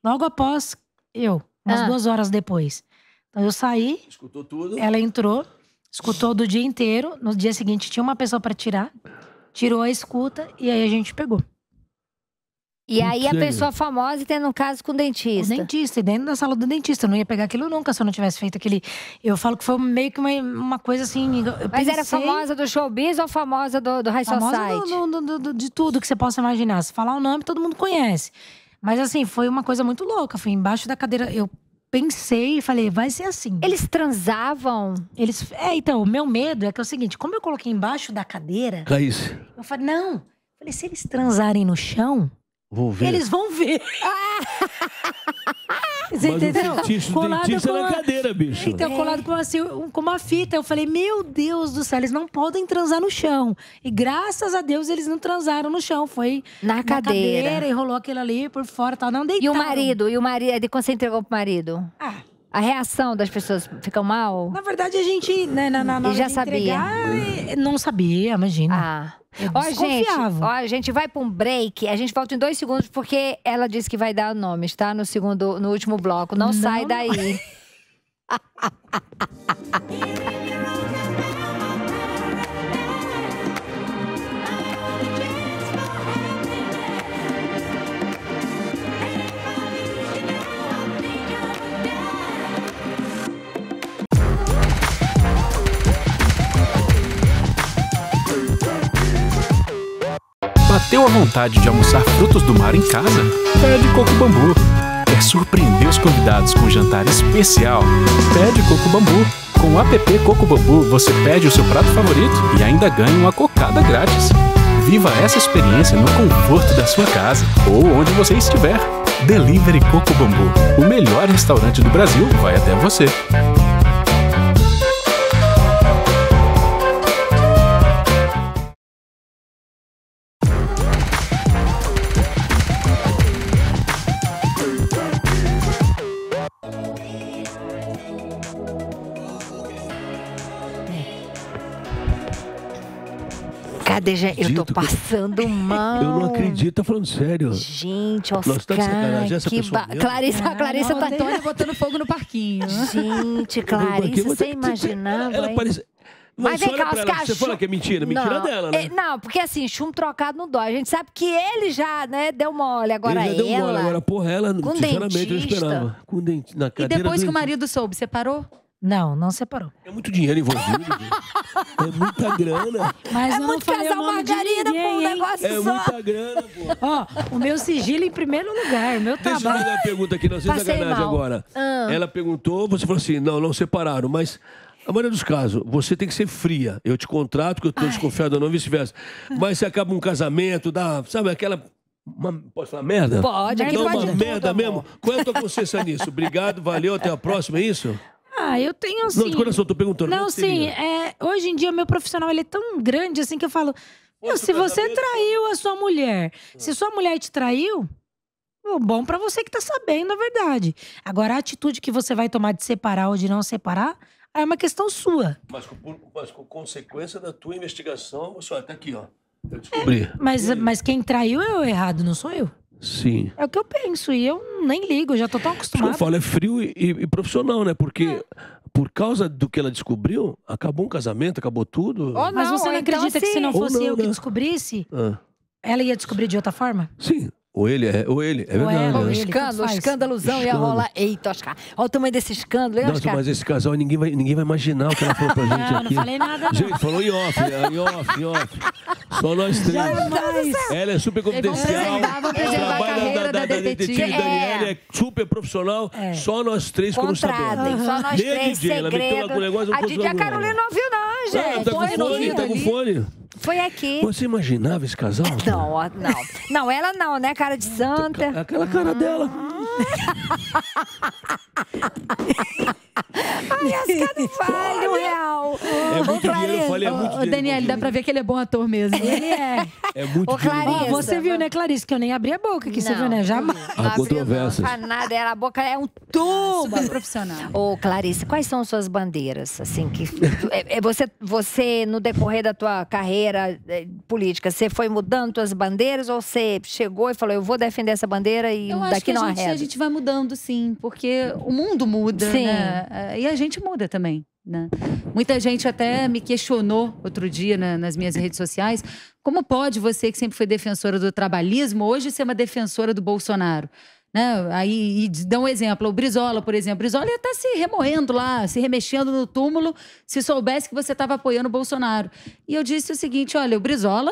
logo após eu, umas ah. duas horas depois. Então eu saí. Escutou tudo. Ela entrou, escutou do dia inteiro. No dia seguinte tinha uma pessoa para tirar, tirou a escuta e aí a gente pegou. E aí a é? pessoa famosa tendo um caso com o dentista. O dentista, e dentro da sala do dentista. Eu não ia pegar aquilo nunca se eu não tivesse feito aquele. Eu falo que foi meio que uma, uma coisa assim. Mas pensei... era famosa do showbiz ou famosa do, do High famosa Society? Famosa do, do, de tudo que você possa imaginar. Se falar o nome, todo mundo conhece. Mas assim, foi uma coisa muito louca. Fui embaixo da cadeira. Eu pensei e falei, vai ser assim. Eles transavam? Eles. É, então, o meu medo é que é o seguinte: como eu coloquei embaixo da cadeira. Raíssa. Eu falei, não. Eu falei, se eles transarem no chão. Vou ver. Eles vão ver. Você Mas entendeu? O dentista, então, é. colado com uma... na cadeira, bicho. Então, colado com, assim, com uma fita. Eu falei, meu Deus do céu, eles não podem transar no chão. E graças a Deus eles não transaram no chão. Foi na, na cadeira. cadeira. enrolou aquilo ali por fora tal. Não deitaram. E o marido? E o marido? Quando você entregou pro marido? Ah. A reação das pessoas ficam mal? Na verdade, a gente, né, na, na, na já sabia. Entregar, hum. não sabia, imagina. Ah. Eu ó, gente, ó, a gente vai para um break. A gente volta em dois segundos, porque ela disse que vai dar nomes, tá? No segundo, no último bloco. Não, não sai daí. Não. Bateu a vontade de almoçar frutos do mar em casa? Pede coco bambu. Quer surpreender os convidados com um jantar especial? Pede coco bambu. Com o app Coco Bambu, você pede o seu prato favorito e ainda ganha uma cocada grátis. Viva essa experiência no conforto da sua casa ou onde você estiver. Delivery Coco Bambu, o melhor restaurante do Brasil, vai até você. Dejan, eu tô passando mal. Eu não acredito, tá falando sério. Gente, Oscar. Nós tá de sacanagem, essa que ba... Clarissa, ah, Clarissa tá... toda botando fogo no parquinho. Gente, Clarissa, você imaginava, Ela, parece... Mas vem cá, Oscar. Ela, você fala que é mentira, é mentira não, dela, né? É, não, porque assim, chumbo trocado não dói. A gente sabe que ele já, né, deu mole. Agora ele já ela. Deu mole. Agora, porra, ela, com sinceramente, dentista. eu esperava. Com dente na cadeira. E depois que o marido soube, separou? Não, não separou. É muito dinheiro envolvido. é muita grana. Mas é muito falei casal margarina ninguém, um negócio É só. muita grana, pô. Ó, o meu sigilo em primeiro lugar, o meu Deixa trabalho. Deixa eu fazer uma pergunta aqui, não sei é sacanagem agora. Ah. Ela perguntou, você falou assim, não, não separaram, mas... A maioria dos casos, você tem que ser fria. Eu te contrato, que eu estou desconfiado ou não, vice-versa. Mas se acaba um casamento, dá, sabe, aquela uma, posso falar merda? Pode, aqui pode uma tudo, merda amor. mesmo? Qual é a tua consciência nisso? Obrigado, valeu, até a próxima, é isso? Ah, eu tenho assim. Não, de coração, tô perguntando. Não, sim. É, hoje em dia, meu profissional ele é tão grande assim que eu falo: meu, se você traiu a sua mulher, se ah. sua mulher te traiu, bom para você que tá sabendo a verdade. Agora, a atitude que você vai tomar de separar ou de não separar é uma questão sua. Mas, por, mas com consequência da tua investigação, você até tá aqui, ó. Eu é, descobri. É, mas, mas quem traiu é o errado, não sou eu. Sim. É o que eu penso e eu nem ligo, já tô tão tipo, acostumado. Isso eu falo, é frio e, e profissional, né? Porque é. por causa do que ela descobriu, acabou um casamento, acabou tudo. Não, Mas você não então acredita então, que se não assim. fosse não, eu né? que descobrisse, ah. ela ia descobrir de outra forma? Sim. Ou ele, é, ou ele, é verdade. Ou, é, ou escândalo, é escândalozão, ia rolar. Eita, Oscar, olha o tamanho desse escândalo, hein, Nossa, mas esse casal, ninguém vai, ninguém vai imaginar o que ela falou pra gente não, aqui. Não, falei nada, não. Gente, falou em off, é, em off, em off. Só nós três. Ela é super confidencial. Trabalha da, da, da, da detetive é. Daniela, é super profissional. É. Só nós três como sabemos. Uhum. Só nós Nem três, a DJ, segredo. Ela meteu lá com o negócio, a DJ, a Carolina não viu não, tá gente. Ah, tá com fone, tá com fone. Foi aqui. Você imaginava esse casal? Não, não. Não, ela não, né? Cara de santa. Aquela cara dela. Ah. Ai, as caras falham, real. É muito Ô, falei, é muito Ô, Daniel, dá pra ver que ele é bom ator mesmo. Ele é. É muito Ô, você viu, né, Clarice, que eu nem abri a boca aqui, você viu, né? Jamais. Não abriu, controvérsias. nada, era a boca é um tubo. Super profissional. Ô, Clarice, quais são suas bandeiras, assim, que é- é você, você, no decorrer da tua carreira é, política, você foi mudando suas bandeiras ou você chegou e falou, eu vou defender essa bandeira e Eu acho que a não gente, a gente vai mudando, sim, porque o mundo muda, Sim. né? Ah, e a gente muda também. Né? Muita gente até me questionou outro dia na, nas minhas redes sociais: como pode você, que sempre foi defensora do trabalhismo, hoje ser uma defensora do Bolsonaro? Né? Aí, e dá um exemplo, o Brizola, por exemplo. O Brizola ia estar tá se remoendo lá, se remexendo no túmulo, se soubesse que você estava apoiando o Bolsonaro. E eu disse o seguinte: olha, o Brizola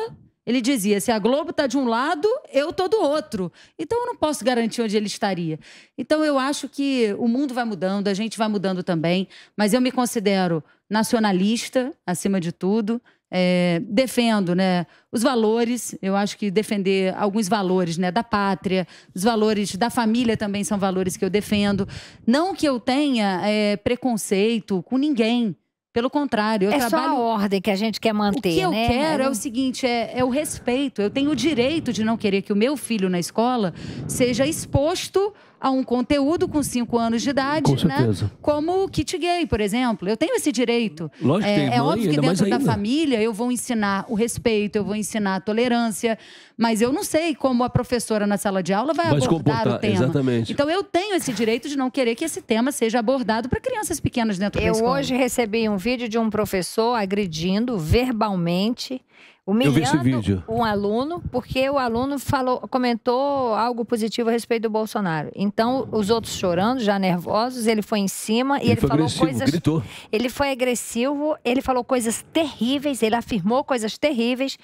ele dizia: se a Globo está de um lado, eu estou do outro. Então eu não posso garantir onde ele estaria. Então eu acho que o mundo vai mudando, a gente vai mudando também, mas eu me considero nacionalista, acima de tudo. É, defendo né, os valores, eu acho que defender alguns valores né, da pátria, os valores da família também são valores que eu defendo. Não que eu tenha é, preconceito com ninguém, pelo contrário, eu é trabalho. É só a ordem que a gente quer manter. O que eu né? quero é o seguinte: é, é, o respeito. Eu tenho o direito de não querer que o meu filho na escola seja exposto a um conteúdo com 5 anos de idade, com né? Como o kit gay, por exemplo. Eu tenho esse direito. Lógico, é, tem, é mãe, óbvio que dentro da família eu vou ensinar o respeito, eu vou ensinar a tolerância, mas eu não sei como a professora na sala de aula vai, vai abordar o tema. Exatamente. Então eu tenho esse direito de não querer que esse tema seja abordado para crianças pequenas dentro eu da escola. Eu hoje recebi um vídeo de um professor agredindo verbalmente humilhando um aluno, porque o aluno falou, comentou algo positivo a respeito do Bolsonaro. Então, os outros chorando, já nervosos, ele foi em cima e ele, ele falou coisas. Gritou. Ele foi agressivo, ele falou coisas terríveis, ele afirmou coisas terríveis.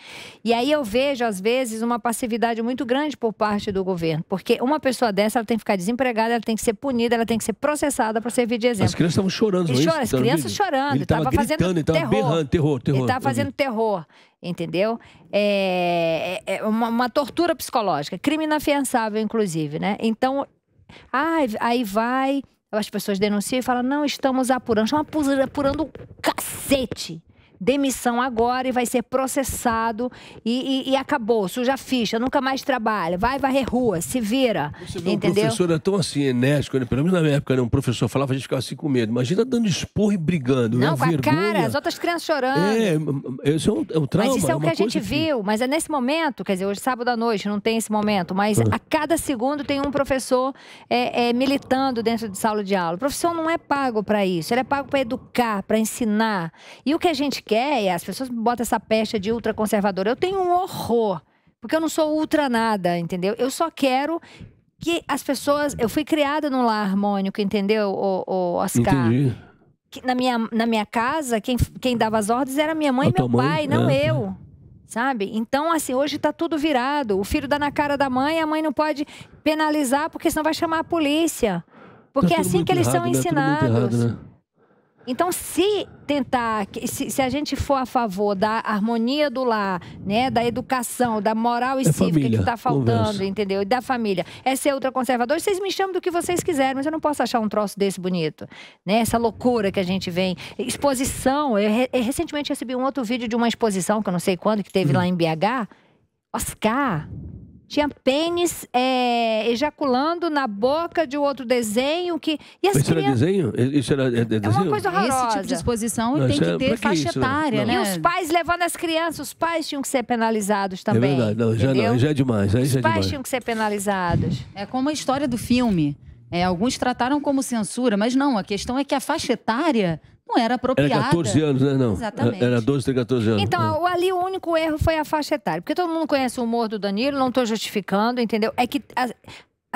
E aí eu vejo, às vezes, uma passividade muito grande por parte do governo, porque uma pessoa dessa ela tem que ficar desempregada, ela tem que ser punida, ela tem que ser processada para servir de exemplo. As crianças estavam chorando, e chora, As crianças chorando, ele estava fazendo terror, terror, terror. Ele estava fazendo terror entendeu? É, é, é uma, uma, tortura psicológica, crime inafiançável, inclusive, né? Então, ai aí vai, as pessoas denunciam e falam, não, estamos apurando. Estamos apurando o cacete demissão agora e vai ser processado e, e, e acabou, suja ficha, nunca mais trabalha, vai varrer rua, se vira. Você entendeu? um professor é tão assim, enérgico, né? pelo menos na minha época, né? um professor falava, a gente ficava assim com medo. Imagina dando esporro e brigando. Né? Não, com a cara, as outras crianças chorando. É, isso é um, é um trauma. Mas isso é, é o que a gente viu, mas é nesse momento, quer dizer, hoje sábado à noite, não tem esse momento, mas ah. a cada segundo tem um professor é, é, militando dentro de sala de aula. O professor não é pago para isso, ele é pago para educar, para ensinar. E o que a gente quer, e as pessoas botam essa pecha de ultraconservador Eu tenho um horror, porque eu não sou ultra nada, entendeu? Eu só quero que as pessoas. Eu fui criada num lar harmônico, entendeu, o, o Oscar? Entendi. Que na, minha, na minha casa, quem, quem dava as ordens era minha mãe e meu pai, não é. eu é. sabe? Então, assim, hoje está tudo virado. O filho dá na cara da mãe, a mãe não pode penalizar, porque senão vai chamar a polícia. Porque tá é assim que eles são né? ensinados. Né? Então, se tentar, se, se, a gente for a favor da harmonia do lar, né, da educação, da moral e é cívica família, que está faltando, conversa. entendeu? E da família, é ser ultraconservador, vocês me chamam do que vocês quiserem, mas eu não posso achar um troço desse bonito, né? Essa loucura que a gente vem. Exposição, eu, eu recentemente recebi um outro vídeo de uma exposição, que eu não sei quando, que teve hum. lá em BH, Oscar, tinha pênis é, ejaculando na boca de outro desenho que. E as isso crianças... era desenho? Isso era é, é desenho? É uma coisa horrorosa. Esse tipo de exposição não, tem que é ter faixa isso, etária, não. né? E os pais levando as crianças, os pais tinham que ser penalizados é também. É verdade, não, já, não, já é demais. os é pais demais. tinham que ser penalizados. É como a história do filme. É, alguns trataram como censura, mas não, a questão é que a faixa etária não era apropriada. Era 14 anos, né? Não. Exatamente. Era 12, 13, 14 anos. Então, é. ali o único erro foi a faixa etária. Porque todo mundo conhece o humor do Danilo, não estou justificando, entendeu? É que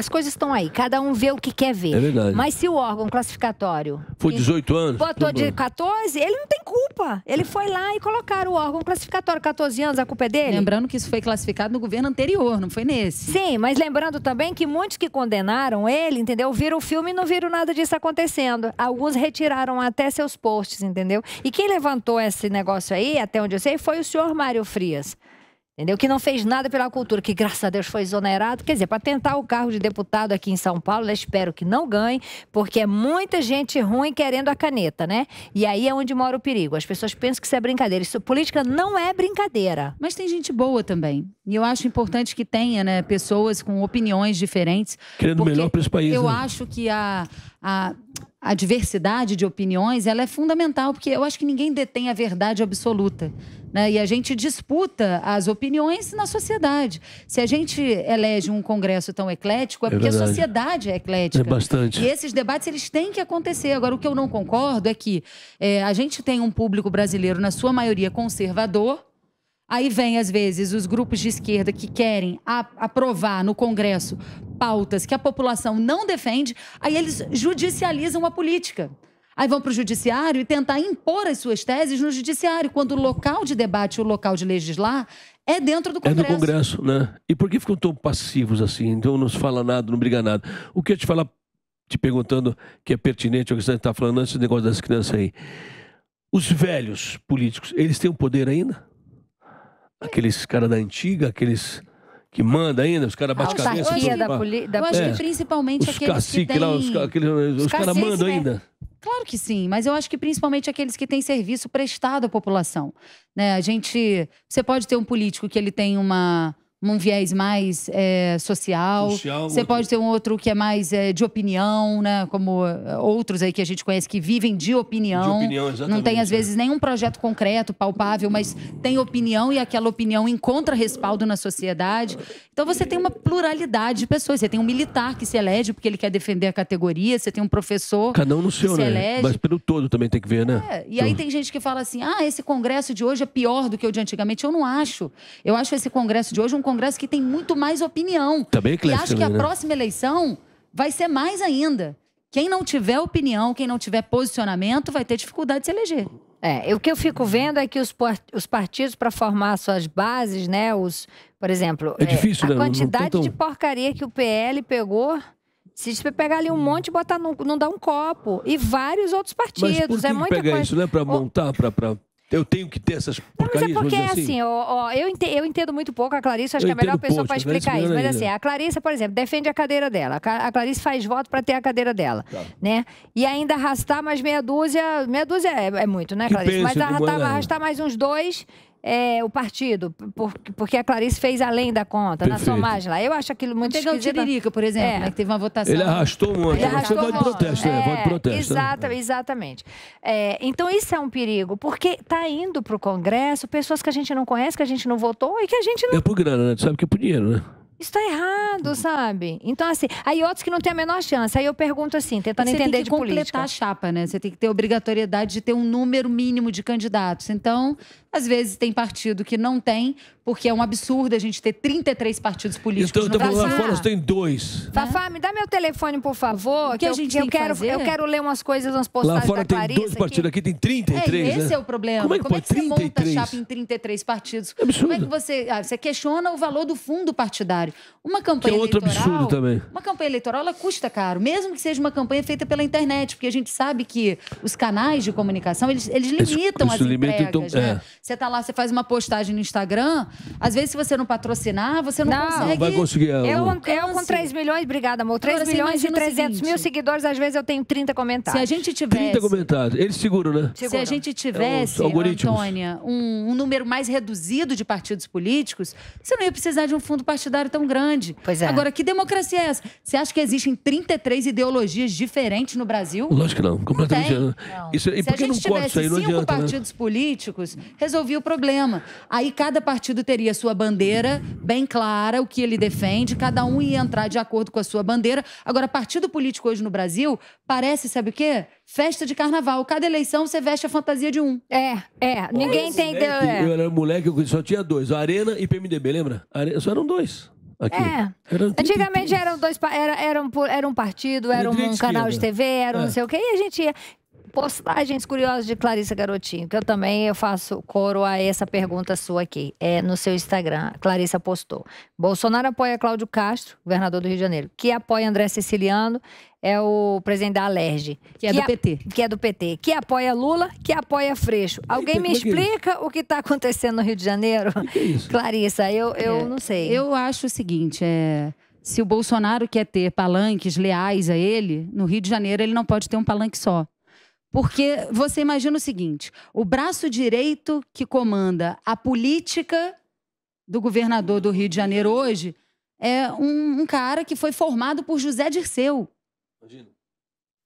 as coisas estão aí, cada um vê o que quer ver. É verdade. Mas se o órgão classificatório. Foi 18 anos. Botou tá de 14, ele não tem culpa. Ele foi lá e colocaram o órgão classificatório, 14 anos, a culpa é dele. Lembrando que isso foi classificado no governo anterior, não foi nesse. Sim, mas lembrando também que muitos que condenaram ele, entendeu, viram o filme e não viram nada disso acontecendo. Alguns retiraram até seus posts, entendeu? E quem levantou esse negócio aí, até onde eu sei, foi o senhor Mário Frias entendeu? Que não fez nada pela cultura, que graças a Deus foi exonerado. Quer dizer, para tentar o cargo de deputado aqui em São Paulo, eu espero que não ganhe, porque é muita gente ruim querendo a caneta, né? E aí é onde mora o perigo. As pessoas pensam que isso é brincadeira. Isso, política não é brincadeira. Mas tem gente boa também. E eu acho importante que tenha, né, pessoas com opiniões diferentes. Querendo melhor para esse país. Eu né? acho que a, a, a diversidade de opiniões ela é fundamental, porque eu acho que ninguém detém a verdade absoluta. Né? E a gente disputa as opiniões na sociedade. Se a gente elege um congresso tão eclético, é, é porque verdade. a sociedade é, é eclética. É bastante. E esses debates eles têm que acontecer. Agora, o que eu não concordo é que é, a gente tem um público brasileiro, na sua maioria, conservador. Aí vem, às vezes, os grupos de esquerda que querem aprovar no Congresso pautas que a população não defende, aí eles judicializam a política. Aí vão para o judiciário e tentar impor as suas teses no judiciário, quando o local de debate, o local de legislar, é dentro do Congresso. É do Congresso, né? E por que ficam tão passivos assim? Então não se fala nada, não briga nada. O que eu te falar, te perguntando, que é pertinente ao que você está falando antes do negócio das crianças aí. Os velhos políticos, eles têm o um poder ainda? Aqueles caras da antiga, aqueles que manda ainda, os caras ah, bate cabeça. Eu acho que principalmente os aqueles cacique que lá, os, aqueles, os, os caras mandam né? ainda. Claro que sim, mas eu acho que principalmente aqueles que têm serviço prestado à população. Né? A gente. Você pode ter um político que ele tem uma, um viés mais é, social. social. Você outro... pode ter um outro que é mais é, de opinião, né? Como é, outros aí que a gente conhece que vivem de opinião. De opinião, exatamente. Não tem, às é. vezes, nenhum projeto concreto, palpável, mas tem opinião e aquela opinião encontra respaldo na sociedade. Então você tem uma pluralidade de pessoas. Você tem um militar que se elege porque ele quer defender a categoria, você tem um professor. Cada um no seu, né? Elege. Mas pelo todo também tem que ver, né? É. E aí então tem gente que fala assim: ah, esse congresso de hoje é pior do que o de antigamente. Eu não acho. Eu acho esse congresso de hoje um Congresso que tem muito mais opinião. Também, tá bem e acho que a né? próxima eleição vai ser mais ainda. Quem não tiver opinião, quem não tiver posicionamento, vai ter dificuldade de se eleger. É, o que eu fico vendo é que os, os partidos, para formar suas bases, né, os, por exemplo, é difícil, é, a né? quantidade tão... de porcaria que o PL pegou, se você pegar ali um hum. monte e botar num, não dá um copo. E vários outros partidos. Mas por que é muito coisa... isso, né? Para montar, para eu tenho que ter essas porcarias. Não, mas é porque, assim, assim ó, ó, eu, entendo, eu entendo muito pouco a Clarice, acho que é a melhor pessoa para é explicar isso. Mas, assim, a Clarice, por exemplo, defende a cadeira dela. A Clarice faz voto para ter a cadeira dela, tá. né? E ainda arrastar mais meia dúzia, meia dúzia é, é muito, né, Clarice? Mas arrastar, arrastar mais uns dois é, o partido, porque a Clarice fez além da conta, Perfeito. na somagem lá. Eu acho aquilo muito Pega esquisito. o Tiririca, por exemplo, é. né, que teve uma votação. Ele arrastou um monte. arrastou Você um monte. protesto, é, é né? Voto protesto. Exata, né? Exatamente. É, então, isso é um perigo, porque está indo para o Congresso pessoas que a gente não conhece, que a gente não votou e que a gente não... É por grana, né? Tu sabe que é por dinheiro, né? Isso tá errado, uhum. sabe? Então, assim, aí outros que não têm a menor chance. Aí eu pergunto assim, tentando entender de política. Você tem que completar a chapa, né? Você tem que ter obrigatoriedade de ter um número mínimo de candidatos. Então, às vezes tem partido que não tem, porque é um absurdo a gente ter 33 partidos políticos então, no Brasil. Então, lá fora, tem dois. Fafá, me dá meu telefone, por favor. O que, que a gente eu, quero, fazer? Eu quero ler umas coisas, umas postagens Lá fora tem dois partidos, aqui tem 33, é, Esse né? é o problema. Como é que, Como é que você 33? monta a chapa em 33 partidos? É absurdo. Como é que você... Ah, você questiona o valor do fundo partidário. Uma campanha que é outro absurdo também. Uma campanha eleitoral, ela custa caro, mesmo que seja uma campanha feita pela internet, porque a gente sabe que os canais de comunicação, eles, eles limitam isso, isso as limita, então, né? é. Você tá lá, você faz uma postagem no Instagram, às vezes se você não patrocinar, você não, não consegue... Não vai conseguir... É eu, eu com 3 milhões, obrigada, amor, 3 Agora, milhões e 300 mil seguidores, às vezes eu tenho 30 comentários. Se a gente tivesse... 30 comentários, eles seguram, né? Se a gente é tivesse, é Antônia, um, um número mais reduzido de partidos políticos, você não ia precisar de um fundo partidário tão tão grande. Pois é. Agora, que democracia é essa? Você acha que existem 33 ideologias diferentes no Brasil? Lógico que não. Completamente. Não Isso, é- e Se por que gente não tivesse corta, cinco adianta, né? partidos né? políticos, resolvia o problema. Aí cada partido teria sua bandeira bem clara, o que ele defende, cada um ia entrar de acordo com a sua bandeira. Agora, partido político hoje no Brasil parece, sabe o quê? festa de carnaval. Cada eleição você veste a fantasia de um. É, é. Ninguém entendeu. É. Eu era moleque, eu só tinha dois: Arena e PMDB, lembra? Are... Só eram dois. Aqui. É. Era... Antigamente eram dois, era, era, um, era um partido, era um, um canal de TV, era é. não sei o quê, e a gente ia. Postagens curiosas de Clarissa Garotinho, que eu também eu faço coro a essa pergunta sua aqui. É no seu Instagram, Clarissa postou. Bolsonaro apoia Cláudio Castro, governador do Rio de Janeiro, que apoia André Siciliano, é o presidente da Alerj. Que é que do a, PT. Que é do PT. Que apoia Lula, que apoia Freixo. Alguém Eita, me é é explica é o que está acontecendo no Rio de Janeiro? Que que é isso? Clarissa, eu, é, eu é, não sei. Eu acho o seguinte, é se o Bolsonaro quer ter palanques leais a ele, no Rio de Janeiro ele não pode ter um palanque só. Porque você imagina o seguinte: o braço direito que comanda a política do governador do Rio de Janeiro hoje é um, um cara que foi formado por José Dirceu. Imagina.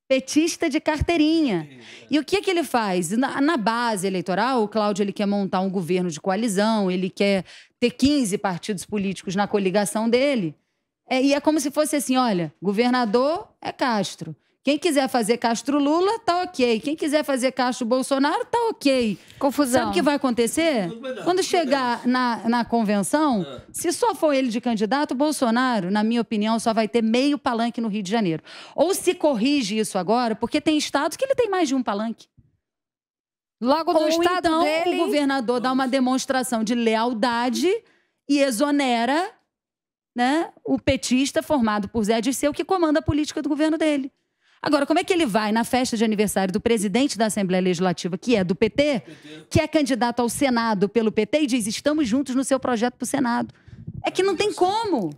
Petista de carteirinha. É. E o que, que ele faz? Na, na base eleitoral, o Cláudio ele quer montar um governo de coalizão, ele quer ter 15 partidos políticos na coligação dele. É, e é como se fosse assim: olha, governador é Castro, quem quiser fazer Castro Lula, tá ok. Quem quiser fazer Castro Bolsonaro, tá ok. Confusão. Sabe o que vai acontecer? Quando chegar na, na convenção, ah. se só for ele de candidato, Bolsonaro, na minha opinião, só vai ter meio palanque no Rio de Janeiro. Ou se corrige isso agora, porque tem estados que ele tem mais de um palanque. Logo no Ou estado então, dele... o governador dá uma demonstração de lealdade e exonera né, o petista formado por Zé Dirceu, que comanda a política do governo dele. Agora, como é que ele vai na festa de aniversário do presidente da Assembleia Legislativa, que é do PT, PT. que é candidato ao Senado pelo PT, e diz: estamos juntos no seu projeto para o Senado? É que não tem como.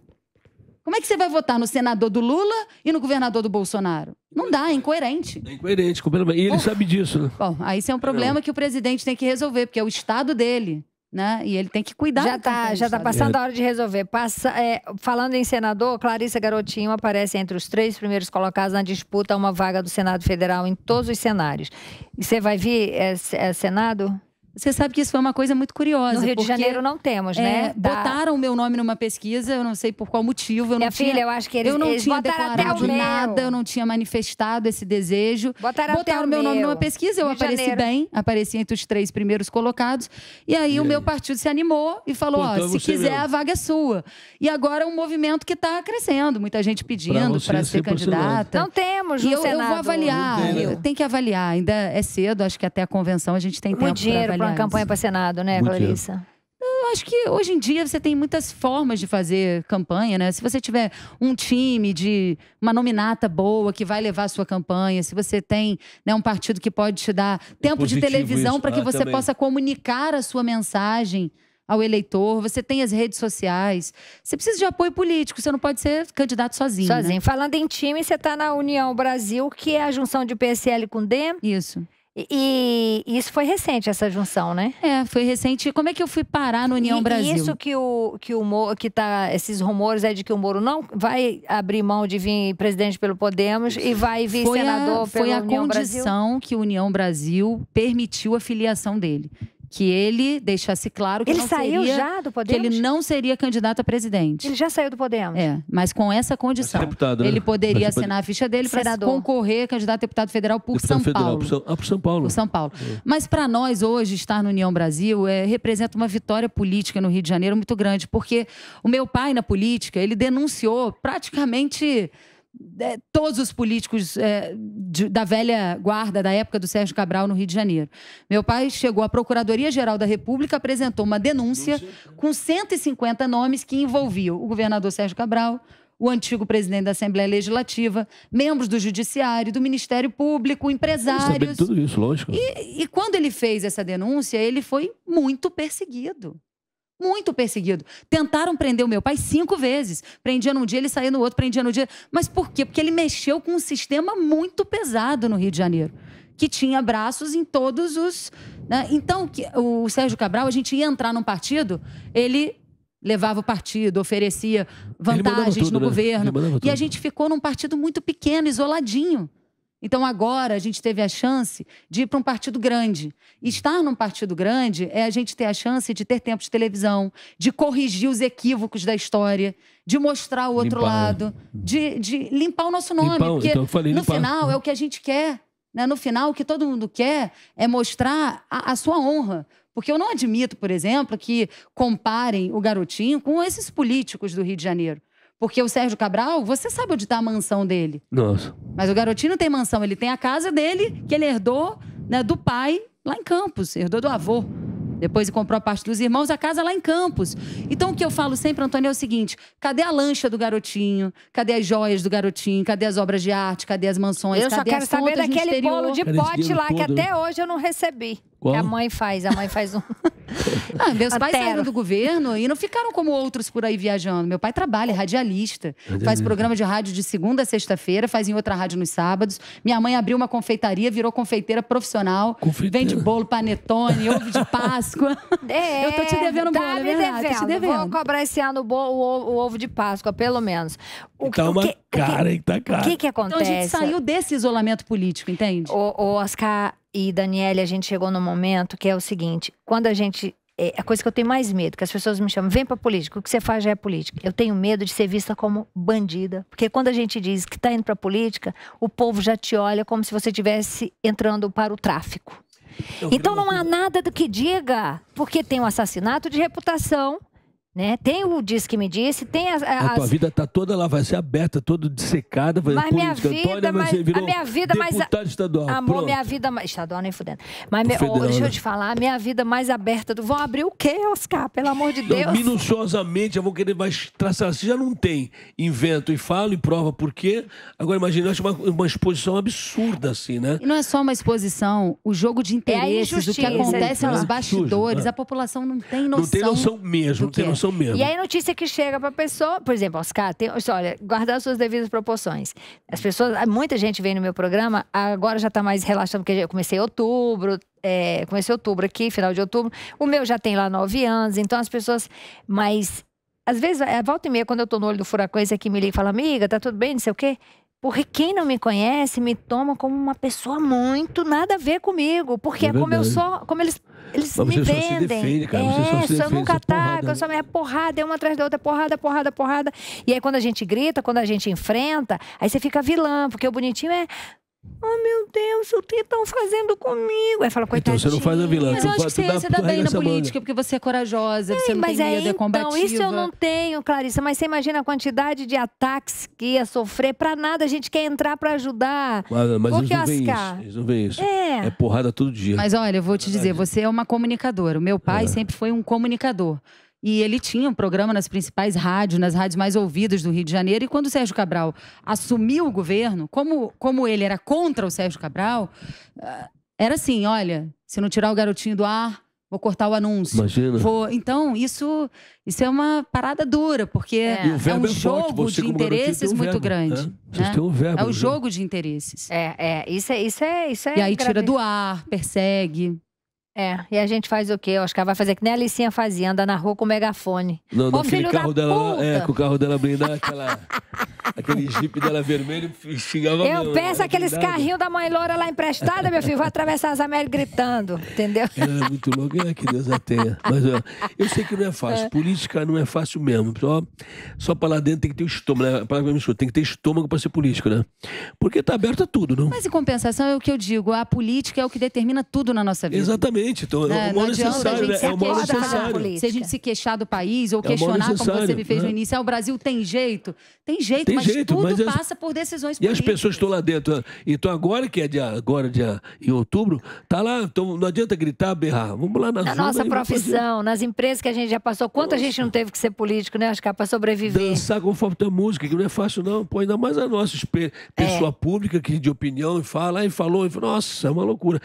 Como é que você vai votar no senador do Lula e no governador do Bolsonaro? Não dá, é incoerente. É incoerente, E ele sabe disso, né? Bom, aí isso é um problema que o presidente tem que resolver, porque é o Estado dele né? E ele tem que cuidar. Já tá, já tá passando é. a hora de resolver. Passa, é, falando em senador, Clarissa Garotinho aparece entre os três primeiros colocados na disputa a uma vaga do Senado Federal em todos os cenários. E você vai vir é, é Senado? Você sabe que isso foi uma coisa muito curiosa. No Rio de Janeiro não temos, é, né? É, da... Botaram o meu nome numa pesquisa, eu não sei por qual motivo. Eu Minha não filha, tinha, eu acho que eles, eu não eles tinha declarado nada, eu não tinha manifestado esse desejo. Botaram, botaram o meu, nome numa pesquisa, eu Rio apareci bem, apareci entre os três primeiros colocados. E aí e o aí? meu partido se animou e falou: então ó, é se quiser, mesmo. a vaga é sua. E agora é um movimento que está crescendo, muita gente pedindo para ser candidata. Não temos, e eu, eu vou avaliar, tem, né? tem que avaliar, ainda é cedo, acho que até a convenção a gente tem tempo para avaliar para campanha para Senado, né, Muito Clarissa? Eu acho que hoje em dia você tem muitas formas de fazer campanha, né? Se você tiver um time de uma nominata boa que vai levar a sua campanha, se você tem né, um partido que pode te dar é tempo de televisão para que ah, você também. possa comunicar a sua mensagem ao eleitor, você tem as redes sociais. Você precisa de apoio político, você não pode ser candidato sozinho. Né? Sozinho. Né? Falando em time, você está na União Brasil, que é a junção de PSL com D. Isso. E, e, isso foi recente, essa junção, né? É, foi recente. Como é que eu fui parar no União e, Brasil? Isso que o, que o Moro, que tá, esses rumores é de que o Moro não vai abrir mão de vir presidente pelo Podemos e vai vir foi senador a, pelo Foi a União condição Brasil. que o União Brasil permitiu a filiação dele que ele deixasse claro que ele saiu seria, já do Podemos? que ele não seria candidato a presidente. Ele já saiu do Podemos. É, mas com essa condição, deputado, né? ele poderia assinar a ficha dele para concorrer a candidato a deputado federal por deputado São federal, Paulo. Por, ah, por São Paulo. Por São Paulo. É. Mas para nós hoje estar no União Brasil é, representa uma vitória política no Rio de Janeiro muito grande, porque o meu pai na política ele denunciou praticamente é, todos os políticos é, de, da velha guarda da época do Sérgio Cabral no Rio de Janeiro. Meu pai chegou à Procuradoria-Geral da República, apresentou uma denúncia com 150 nomes que envolviam o governador Sérgio Cabral, o antigo presidente da Assembleia Legislativa, membros do Judiciário, do Ministério Público, empresários. Eu tudo isso, lógico. E, e quando ele fez essa denúncia, ele foi muito perseguido. Muito perseguido. Tentaram prender o meu pai cinco vezes. Prendia num dia, ele saía no outro, prendia no dia. Mas por quê? Porque ele mexeu com um sistema muito pesado no Rio de Janeiro, que tinha braços em todos os. Né? Então, o Sérgio Cabral, a gente ia entrar num partido, ele levava o partido, oferecia vantagens tudo, no né? governo. E a gente ficou num partido muito pequeno, isoladinho. Então agora a gente teve a chance de ir para um partido grande. E estar num partido grande é a gente ter a chance de ter tempo de televisão, de corrigir os equívocos da história, de mostrar o outro limpar. lado, de, de, limpar o nosso nome. Limpar, porque então falei, no final é o que a gente quer. Né? No final, o que todo mundo quer é mostrar a, a sua honra. Porque eu não admito, por exemplo, que comparem o garotinho com esses políticos do Rio de Janeiro. Porque o Sérgio Cabral, você sabe onde está a mansão dele. Nossa. Mas o garotinho não tem mansão, ele tem a casa dele, que ele herdou né, do pai lá em Campos, herdou do avô. Depois ele comprou a parte dos irmãos, a casa lá em Campos. Então, o que eu falo sempre, Antônio, é o seguinte: cadê a lancha do garotinho? Cadê as joias do garotinho? Cadê as obras de arte? Cadê as mansões? Eu cadê só quero saber daquele bolo de pote lá, que até hoje eu não recebi. Qual? a mãe faz, a mãe faz um. ah, meus a pais terra. saíram do governo e não ficaram como outros por aí viajando. Meu pai trabalha, é radialista. Faz programa de rádio de segunda a sexta-feira, faz em outra rádio nos sábados. Minha mãe abriu uma confeitaria, virou confeiteira profissional. Confeiteira. Vende bolo, panetone, ovo de Páscoa. É, eu tô te devendo é tá bolo, me né? devendo. Tô te devendo. Vou cobrar esse ano o, o, o, ovo de Páscoa, pelo menos. O, então, o que... Uma cara, hein? Tá cara. O que que acontece? Então a gente saiu desse isolamento político, entende? O, o Oscar e Daniele, a gente chegou no momento que é o seguinte: quando a gente é a coisa que eu tenho mais medo, que as pessoas me chamam, vem pra política, o que você faz já é política. Eu tenho medo de ser vista como bandida. Porque quando a gente diz que tá indo pra política, o povo já te olha como se você estivesse entrando para o tráfico. Eu então não há nada do que diga, porque tem um assassinato de reputação né? Tem o Diz que me disse, tem as, as... A tua vida tá toda lá, vai ser aberta, toda dissecada, vai mas minha vida, mas, a minha vida mais estadual. Amor, pronto. minha vida mais estadual nem fudendo. Mas me... federal, oh, deixa eu né? te falar, minha vida mais aberta do vão abrir o quê, Oscar? Pelo amor de Deus. minuciosamente, eu vou querer mais traçar, se já não tem, invento e falo e prova por quê. Agora imagina, acho uma, uma exposição absurda assim, né? E não é só uma exposição, o jogo de é interesses, é o que acontece é nos bastidores, né? a população não tem noção. Não tem noção mesmo, não tem é. noção são mesmo. E aí a notícia que chega para a pessoa, por exemplo, Oscar, tem, olha, guardar as suas devidas proporções. As pessoas, ah, muita gente vem no meu programa, agora já está mais relaxando, porque eu comecei em outubro, é, comecei outubro aqui, final de outubro. O meu já tem lá nove anos, então as pessoas mais às vezes, é, volta e meia, quando eu tô no olho do furacão, esse aqui me liga e fala, amiga, tá tudo bem, não sei o quê. Porque quem não me conhece me toma como uma pessoa muito nada a ver comigo. Porque é, é como eu sou, como eles, eles Mas me vendem. Se cara. Você é, só se nunca é ataco, eu sou minha porrada, é uma atrás da outra, porrada, porrada, porrada. E aí quando a gente grita, quando a gente enfrenta, aí você fica vilã, porque o bonitinho é. Oh, meu Deus, o que estão fazendo comigo? Aí fala, coitadinha. Então você não faz a vilã. Mas eu acho que você, você dá bem na política, manga. porque você é corajosa, Ei, você não mas tem medo, é, é combativa. Então, isso eu não tenho, Clarissa. Mas você imagina a quantidade de ataques que ia sofrer. Pra nada, a gente quer entrar pra ajudar. Mas, mas eles, não veem isso, eles não veem isso. É. é porrada todo dia. Mas olha, eu vou te dizer, você é uma comunicadora. O meu pai é. sempre foi um comunicador. E ele tinha um programa nas principais rádios, nas rádios mais ouvidas do Rio de Janeiro. E quando o Sérgio Cabral assumiu o governo, como, como ele era contra o Sérgio Cabral, ah, era assim: olha, se não tirar o garotinho do ar, vou cortar o anúncio. Imagina. Vou... Então, isso, isso é uma parada dura, porque é, é um é jogo de interesses muito né? grande. Né? É? é né? o jogo de interesses. É, é. Isso é, isso é, isso é E aí grave. tira do ar, persegue. É, e a gente faz o quê? Eu acho que ela vai fazer que nem a Alicinha fazia, anda na rua com o megafone. Não, não, Ô, aquele carro dela, é, puta! é, com o carro dela blindado, aquela, aquele Jeep dela vermelho, xingava Eu mesmo, peço é aqueles carrinhos da mãe Loura lá emprestada, meu filho, vou atravessar as Américas gritando, entendeu? É, muito louco, é, que Deus a tenha. Mas eu sei que não é fácil, é. política não é fácil mesmo. Só, só pra lá dentro tem que ter estômago, né? Pra, tem que ter estômago pra ser político, né? Porque tá aberto a tudo, não? Mas em compensação é o que eu digo, a política é o que determina tudo na nossa vida. Exatamente. Então, é, o um necessário. É o mal necessário. Se a gente se queixar do país ou é questionar, como você me fez no é. início, é, ah, o Brasil tem jeito. Tem jeito, tem mas jeito, tudo mas passa por decisões políticas. E as pessoas estão lá dentro. Né? Então, agora que é dia, agora dia, em outubro, tá lá. Então, não adianta gritar, berrar. Vamos lá na, na nossa profissão, nas empresas que a gente já passou. Quanta nossa. gente não teve que ser político, né, Oscar, para sobreviver? Dançar conforme a música, que não é fácil, não. Pô, ainda mais a nossa é. pessoa pública que de opinião e fala, e falou, e falou, nossa, é uma loucura.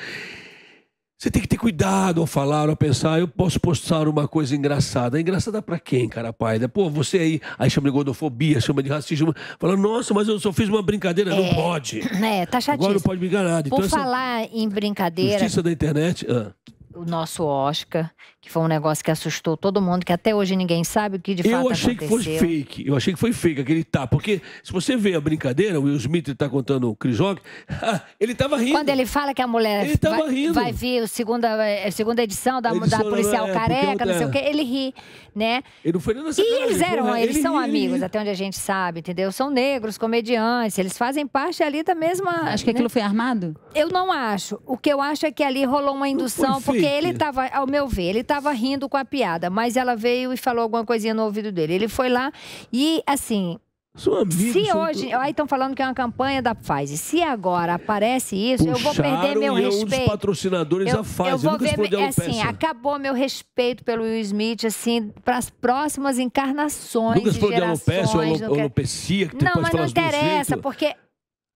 Você tem que ter cuidado ao falar, ao pensar. Eu posso postar uma coisa engraçada. Engraçada para quem, cara, pai? Pô, você aí, aí chama de gordofobia, chama de racismo. Fala, nossa, mas eu só fiz uma brincadeira. É, não pode. É, tá chatíssimo. Agora não pode brincar nada. Então, Por então, falar em brincadeira... Justiça da internet... Ah o nosso Oscar, que foi um negócio que assustou todo mundo, que até hoje ninguém sabe o que de eu fato aconteceu. Eu achei que foi fake, eu achei que foi fake aquele tá, porque se você vê a brincadeira, o Will Smith está contando o Chris Rock, ah, ele estava rindo. Quando ele fala que a mulher ele tava vai, rindo. vai vir a segunda, é, segunda edição da, edição da policial é, careca, não sei o quê, ele ri, né? Ele não foi nem nessa E eles eram, eles são ri, amigos, ri. até onde a gente sabe, entendeu? São negros, comediantes, eles fazem parte ali da mesma... Acho que né? aquilo foi armado? Eu não acho. O que eu acho é que ali rolou uma indução, porque porque ele estava, ao meu ver, ele estava rindo com a piada, mas ela veio e falou alguma coisinha no ouvido dele. Ele foi lá e, assim, Amigo, se hoje, tu... aí estão falando que é uma campanha da Pfizer. Se agora aparece isso, Puxaram eu vou perder meu e respeito. É um dos patrocinadores eu, da Pfizer. Eu vou ver, é assim, acabou meu respeito pelo Will Smith, assim, para as próximas encarnações. Nunca se falou de alopecia, alopecia, que não, mas não interessa, porque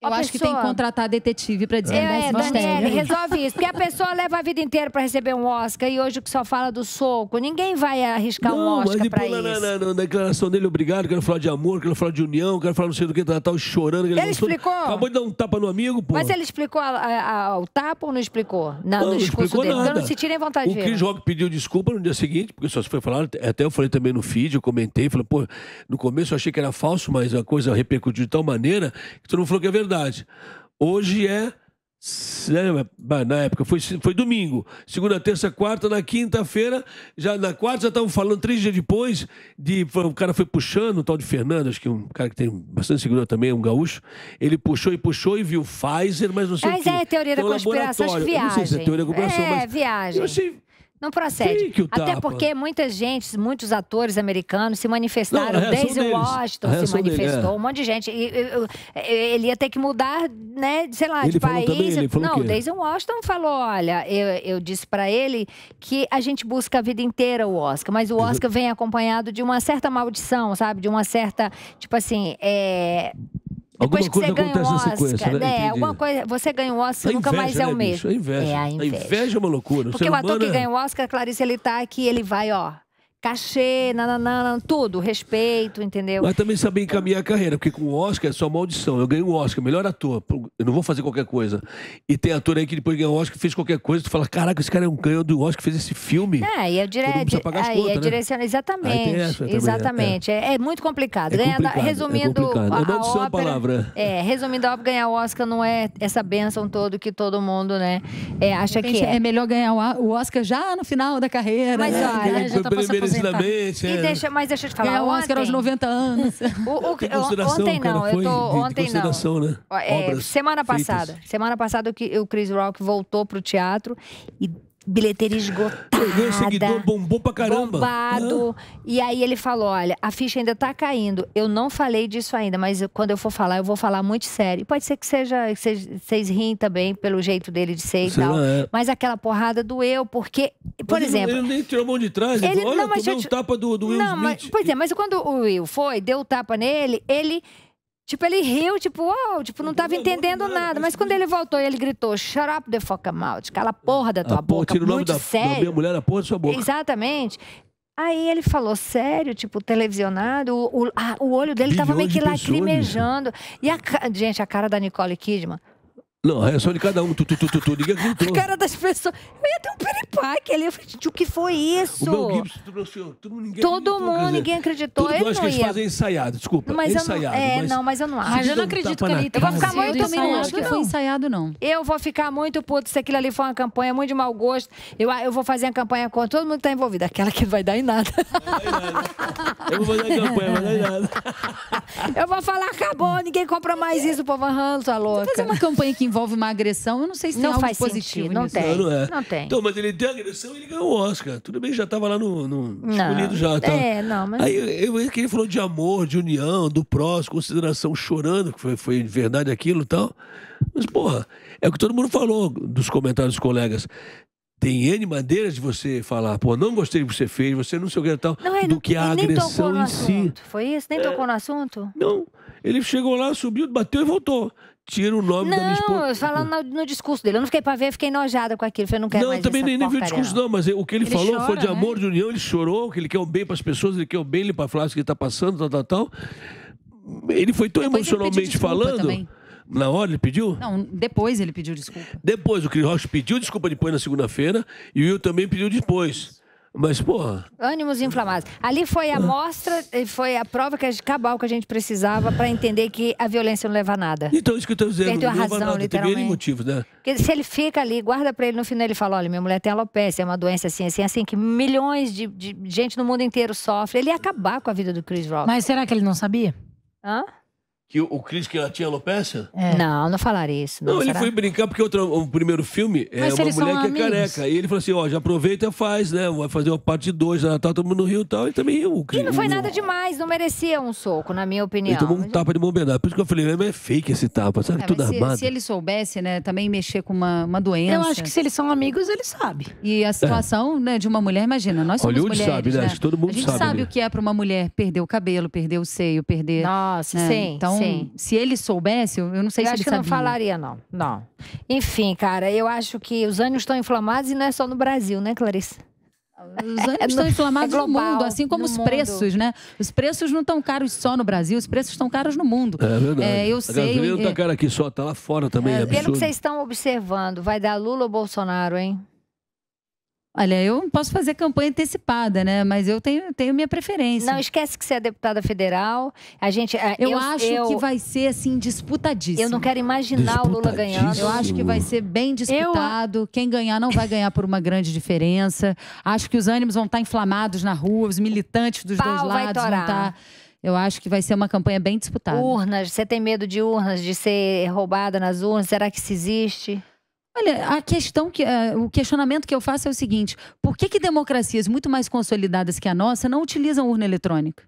eu a acho pessoa... que tem que contratar detetive pra dizer. é, esse mistério. resolve isso. Porque a pessoa leva a vida inteira pra receber um Oscar e hoje que só fala do soco. Ninguém vai arriscar não, um Oscar mas pra isso. Na, na, na, declaração dele, obrigado, quero falar de amor, quero falar de união, quero falar não sei do que, tá, tá chorando. Ele, ele explicou? Acabou de dar um tapa no amigo, pô. Mas ele explicou a, a, o tapa ou não explicou? Na, não, no não explicou dele. nada. não se tirem vontade o de O Chris Rock pediu desculpa no dia seguinte, porque só se foi falar, é, até eu falei também no feed, eu comentei, falei, pô, no começo eu achei que era falso, mas a coisa repercutiu de tal maneira que tu não falou que é verdade. Hoje é. Né, na época foi, foi domingo, segunda, terça, quarta, na quinta-feira, já na quarta já estavam falando, três dias depois, de o cara foi puxando, o tal de Fernando, acho que é um cara que tem bastante segurança também, um gaúcho, ele puxou e puxou e viu Pfizer, mas não sei mas o que. Mas é a teoria então, da conspiração, acho que viagem. não sei se é teoria da conspiração, é, mas. Viagem. Eu achei não procede. Até porque muita gente, muitos atores americanos se manifestaram. Não, é, Daisy Washington se manifestou, dele, é. um monte de gente. E, ele ia ter que mudar, né, sei lá, ele de país. Também, não, Daisy Washington falou: olha, eu, eu disse para ele que a gente busca a vida inteira o Oscar, mas o Oscar vem acompanhado de uma certa maldição, sabe? De uma certa, tipo assim, é depois alguma que você ganha um Oscar, né? né? Alguma coisa, você ganha um Oscar, inveja, nunca mais é, é o né, mesmo. Bicho? a inveja. É a inveja. A inveja é uma loucura. Porque o, o ator é... que ganha o Oscar, Clarice, ele tá aqui, ele vai, ó, cachê, nananana, tudo, respeito, entendeu? Mas também saber encaminhar a carreira, porque com o Oscar é só maldição. Eu ganhei o um Oscar, melhor ator, eu não vou fazer qualquer coisa. E tem ator aí que depois ganha o Oscar, fez qualquer coisa, tu fala, caraca, esse cara é um ganhador do Oscar, fez esse filme. É, e é dire... é né? Exatamente, né? exatamente. É. É, é, muito complicado. É complicado é resumindo é complicado. a, a ópera, palavra. É, resumindo a ópera, ganhar o Oscar não é essa bênção toda que todo mundo, né, é, acha que é. É melhor ganhar o Oscar já no final da carreira. Mas né? olha, já tá passando Antigamente, é. deixa, mas deixa eu te falar. Ganhar é, o Oscar aos 90 anos. O, o, ontem não, cara, eu tô. De, ontem de não. Né? É, semana passada. Feitas. Semana passada o Chris Rock voltou pro teatro e bilheteria esgotada. Meu seguidor bombou pra caramba. Bombado. Ah. E aí ele falou: olha, a ficha ainda tá caindo. Eu não falei disso ainda, mas quando eu for falar, eu vou falar muito sério. E pode ser que seja. Que vocês riem também pelo jeito dele de ser e tal. Lá, é. Mas aquela porrada doeu, porque. Por exemplo. ele nem tirou a mão de trás. Ele, olha, não, mas eu te... um tapa do, do Will não, Smith. Mas, pois é, mas quando o Will foi, deu o tapa nele, ele Tipo, ele riu, tipo, uau, tipo, não tava entendendo nada. Mas quando ele voltou e ele gritou, shut up the fuck mouth, cala a ah. porra da tua a boca, tira o nome muito da, sério. Da minha mulher, a porra da sua boca. Exatamente. Aí ele falou sério, tipo, televisionado, o, o, a, o olho dele Bilhões tava meio que lacrimejando. E a, gente, a cara da Nicole Kidman, não, a é reação de cada um. Tu, tu, tu, tu, tu. Ninguém acreditou. A cara das pessoas. Eu ia ter um piripaque ali. Eu falei, gente, o que foi isso? O Gibson, trouxe. senhor, todo mundo, ninguém Todo acreditou, mundo, ninguém acreditou. eu acho que eles fazem ensaiado, desculpa. Mas eu não, é, mas não, mas eu não acho. eu não acredito que ele Eu vou ficar muito ensaiado, acho que foi ensaiado, não. Eu vou ficar muito puto se aquilo ali for uma campanha muito de mau gosto. Eu, eu vou fazer a campanha contra todo mundo que tá envolvido. Aquela que não vai dar em nada. Não vai dar em nada. Eu vou fazer a campanha, não vai dar em nada. Eu vou falar, acabou, ninguém compra mais isso, povo arranço tá Vou fazer uma campanha que envolve envolve uma agressão, eu não sei se não tem faz algo positivo sentido, não Tem. Não, não, é. não tem. Então, mas ele deu agressão e ele ganhou o Oscar. Tudo bem, já tava lá no, no escolhido já. Tava. Tá? É, não, mas... Aí eu, eu, que ele falou de amor, de união, do próximo, consideração, chorando, que foi, foi verdade aquilo e tal. Mas, porra, é o que todo mundo falou dos comentários dos colegas tem N maneiras de você falar, pô, não gostei do que você fez, você não sei o que e tal, não, do que a agressão em assunto. si. Foi isso? Nem é, tocou no assunto? Não. Ele chegou lá, subiu, bateu e voltou tira o nome não, da minha esposa. Não, falando no, discurso dele. Eu não fiquei pra ver, fiquei nojada com aquilo. Falei, não quero não, mais também nem, nem vi o discurso, não. mas o que ele, ele falou chora, foi de né? amor, de união. Ele chorou, que ele quer o um bem para as pessoas, ele quer o um bem, ele para falar o que está passando, tal, tal, tal. Ele foi tão Depois emocionalmente falando. Também. Na hora ele pediu? Não, depois ele pediu desculpa. Depois, o Cris Rocha pediu desculpa depois na segunda-feira e o Will também pediu depois. Mas, pô. Ânimos inflamados. Ali foi a mostra, foi a prova que a, cabal que a gente precisava para entender que a violência não leva a nada. Então, isso que eu estou dizendo. Perdeu a razão, nada, literalmente. Tem motivo né? Porque se ele fica ali, guarda para ele, no final ele fala: olha, minha mulher tem alopecia, é uma doença assim, assim, assim, que milhões de, de gente no mundo inteiro sofre. Ele ia acabar com a vida do Chris Rock. Mas será que ele não sabia? Hã? Que o Chris que ela tinha alopecia? É. Não, não falaram isso. Não, não ele foi brincar porque outro, o primeiro filme é Mas uma mulher que é careca. E ele falou assim: ó, já aproveita e faz, né? Vai fazer uma parte 2 da Natal, todo mundo no Rio e tal. E também riu. E não foi nada demais, não merecia um soco, na minha opinião. Ele tomou um tapa de mão Por isso que eu falei, é, é fake esse tapa, sabe? É, Tudo se, armado. Se ele soubesse, né, também mexer com uma, uma doença. Eu acho que se eles são amigos, ele sabe. E a situação, é. né, de uma mulher, imagina, nós somos Hollywood mulheres, sabe, né? né? Acho que todo mundo sabe. A gente sabe, sabe o que é pra uma mulher perder o cabelo, perder o seio, perder. Nossa, né? sim. Então, então, Sim. se ele soubesse, eu não sei eu se acho ele que sabia. não falaria, não. Não. Enfim, cara, eu acho que os ânimos estão inflamados e não é só no Brasil, né, Clarice? Os ânimos é, estão inflamados é global, no mundo, assim como os mundo. preços, né? Os preços não estão caros só no Brasil, os preços estão caros no mundo. É verdade. É, eu a sei, gasolina não está é. cara aqui só, está lá fora também. É, pelo que vocês estão observando, vai dar Lula ou Bolsonaro, hein? Olha, eu posso fazer campanha antecipada, né? Mas eu tenho, tenho minha preferência. Não esquece que você é deputada federal. A gente, é, eu, eu acho eu, que vai ser assim disputadíssimo. Eu não quero imaginar o Lula ganhando. Eu acho que vai ser bem disputado. Eu... Quem ganhar não vai ganhar por uma grande diferença. Acho que os ânimos vão estar inflamados na rua, os militantes dos Pau dois lados vão estar. Eu acho que vai ser uma campanha bem disputada. Urnas, você tem medo de urnas, de ser roubada nas urnas? Será que isso existe? Olha, a questão que uh, o questionamento que eu faço é o seguinte: por que, que democracias muito mais consolidadas que a nossa não utilizam urna eletrônica?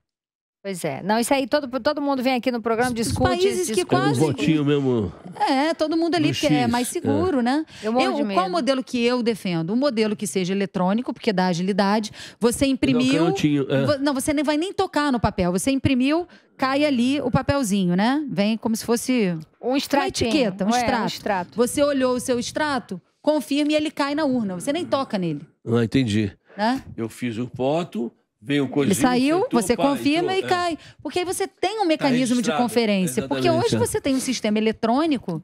Pois é. Não, isso aí, todo, todo mundo vem aqui no programa, discute. Os países discute. que quase... Um votinho mesmo. É, todo mundo ali, porque é mais é. seguro, é. né? Eu, eu Qual modelo que eu defendo? Um modelo que seja eletrônico, porque dá agilidade. Você imprimiu... é. Não, você nem vai nem tocar no papel. Você imprimiu, cai ali o papelzinho, né? Vem como se fosse... Um extrato. Uma etiqueta, um, é, extrato. um extrato. Você olhou o seu extrato, confirma e ele cai na urna. Você nem toca nele. Ah, entendi. Né? Eu fiz o voto Vem o Ele saiu, você tupa, confirma e, e é. cai. É. Porque aí você tem um mecanismo tá de conferência. Exatamente. Porque hoje você tem um sistema eletrônico.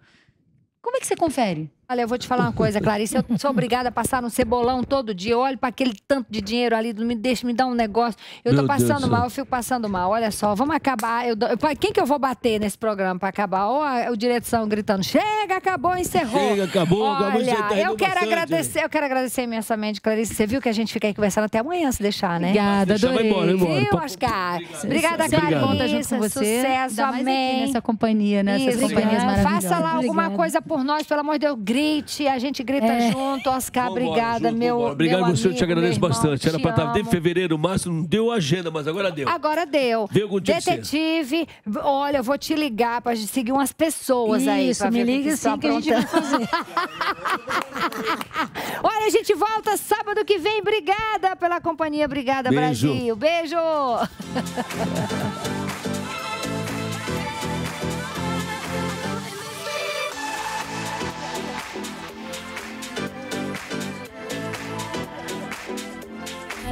Como é que você confere? Olha, eu vou te falar uma coisa, Clarice. Eu sou obrigada a passar no cebolão todo dia. Eu olho para aquele tanto de dinheiro ali, me deixa me dar um negócio. Eu tô passando Deus mal, eu fico passando mal. Olha só, vamos acabar. Eu, eu, quem que eu vou bater nesse programa para acabar? Ou a, a, direção gritando: chega, acabou, encerrou. Chega, acabou, Olha, acabou. Você tá eu quero bastante. agradecer, eu quero agradecer imensamente, Clarice. Você viu que a gente fica aí conversando até amanhã, se deixar, né? Obrigada, adorei. Vai embora, vai embora. Viu, Oscar? Obrigada, Clarice. Conta junto com você. Sucesso, amém. Aqui nessa companhia, né? Isso, Essas companhias maravilhosas. Faça lá alguma coisa por nós, pelo amor de Deus a gente grita é. junto. Oscar, obrigada, junto, meu. Obrigado, meu você, amigo, eu te agradeço irmão, bastante. Era para estar tá desde fevereiro, março, não deu agenda, mas agora deu. Agora deu. Deu algum Detetive, de olha, eu vou te ligar para seguir umas pessoas Isso, aí. Isso, me liga assim tá que a gente vai fazer. olha, a gente volta sábado que vem. Obrigada pela companhia, obrigada, Beijo. Brasil. Beijo!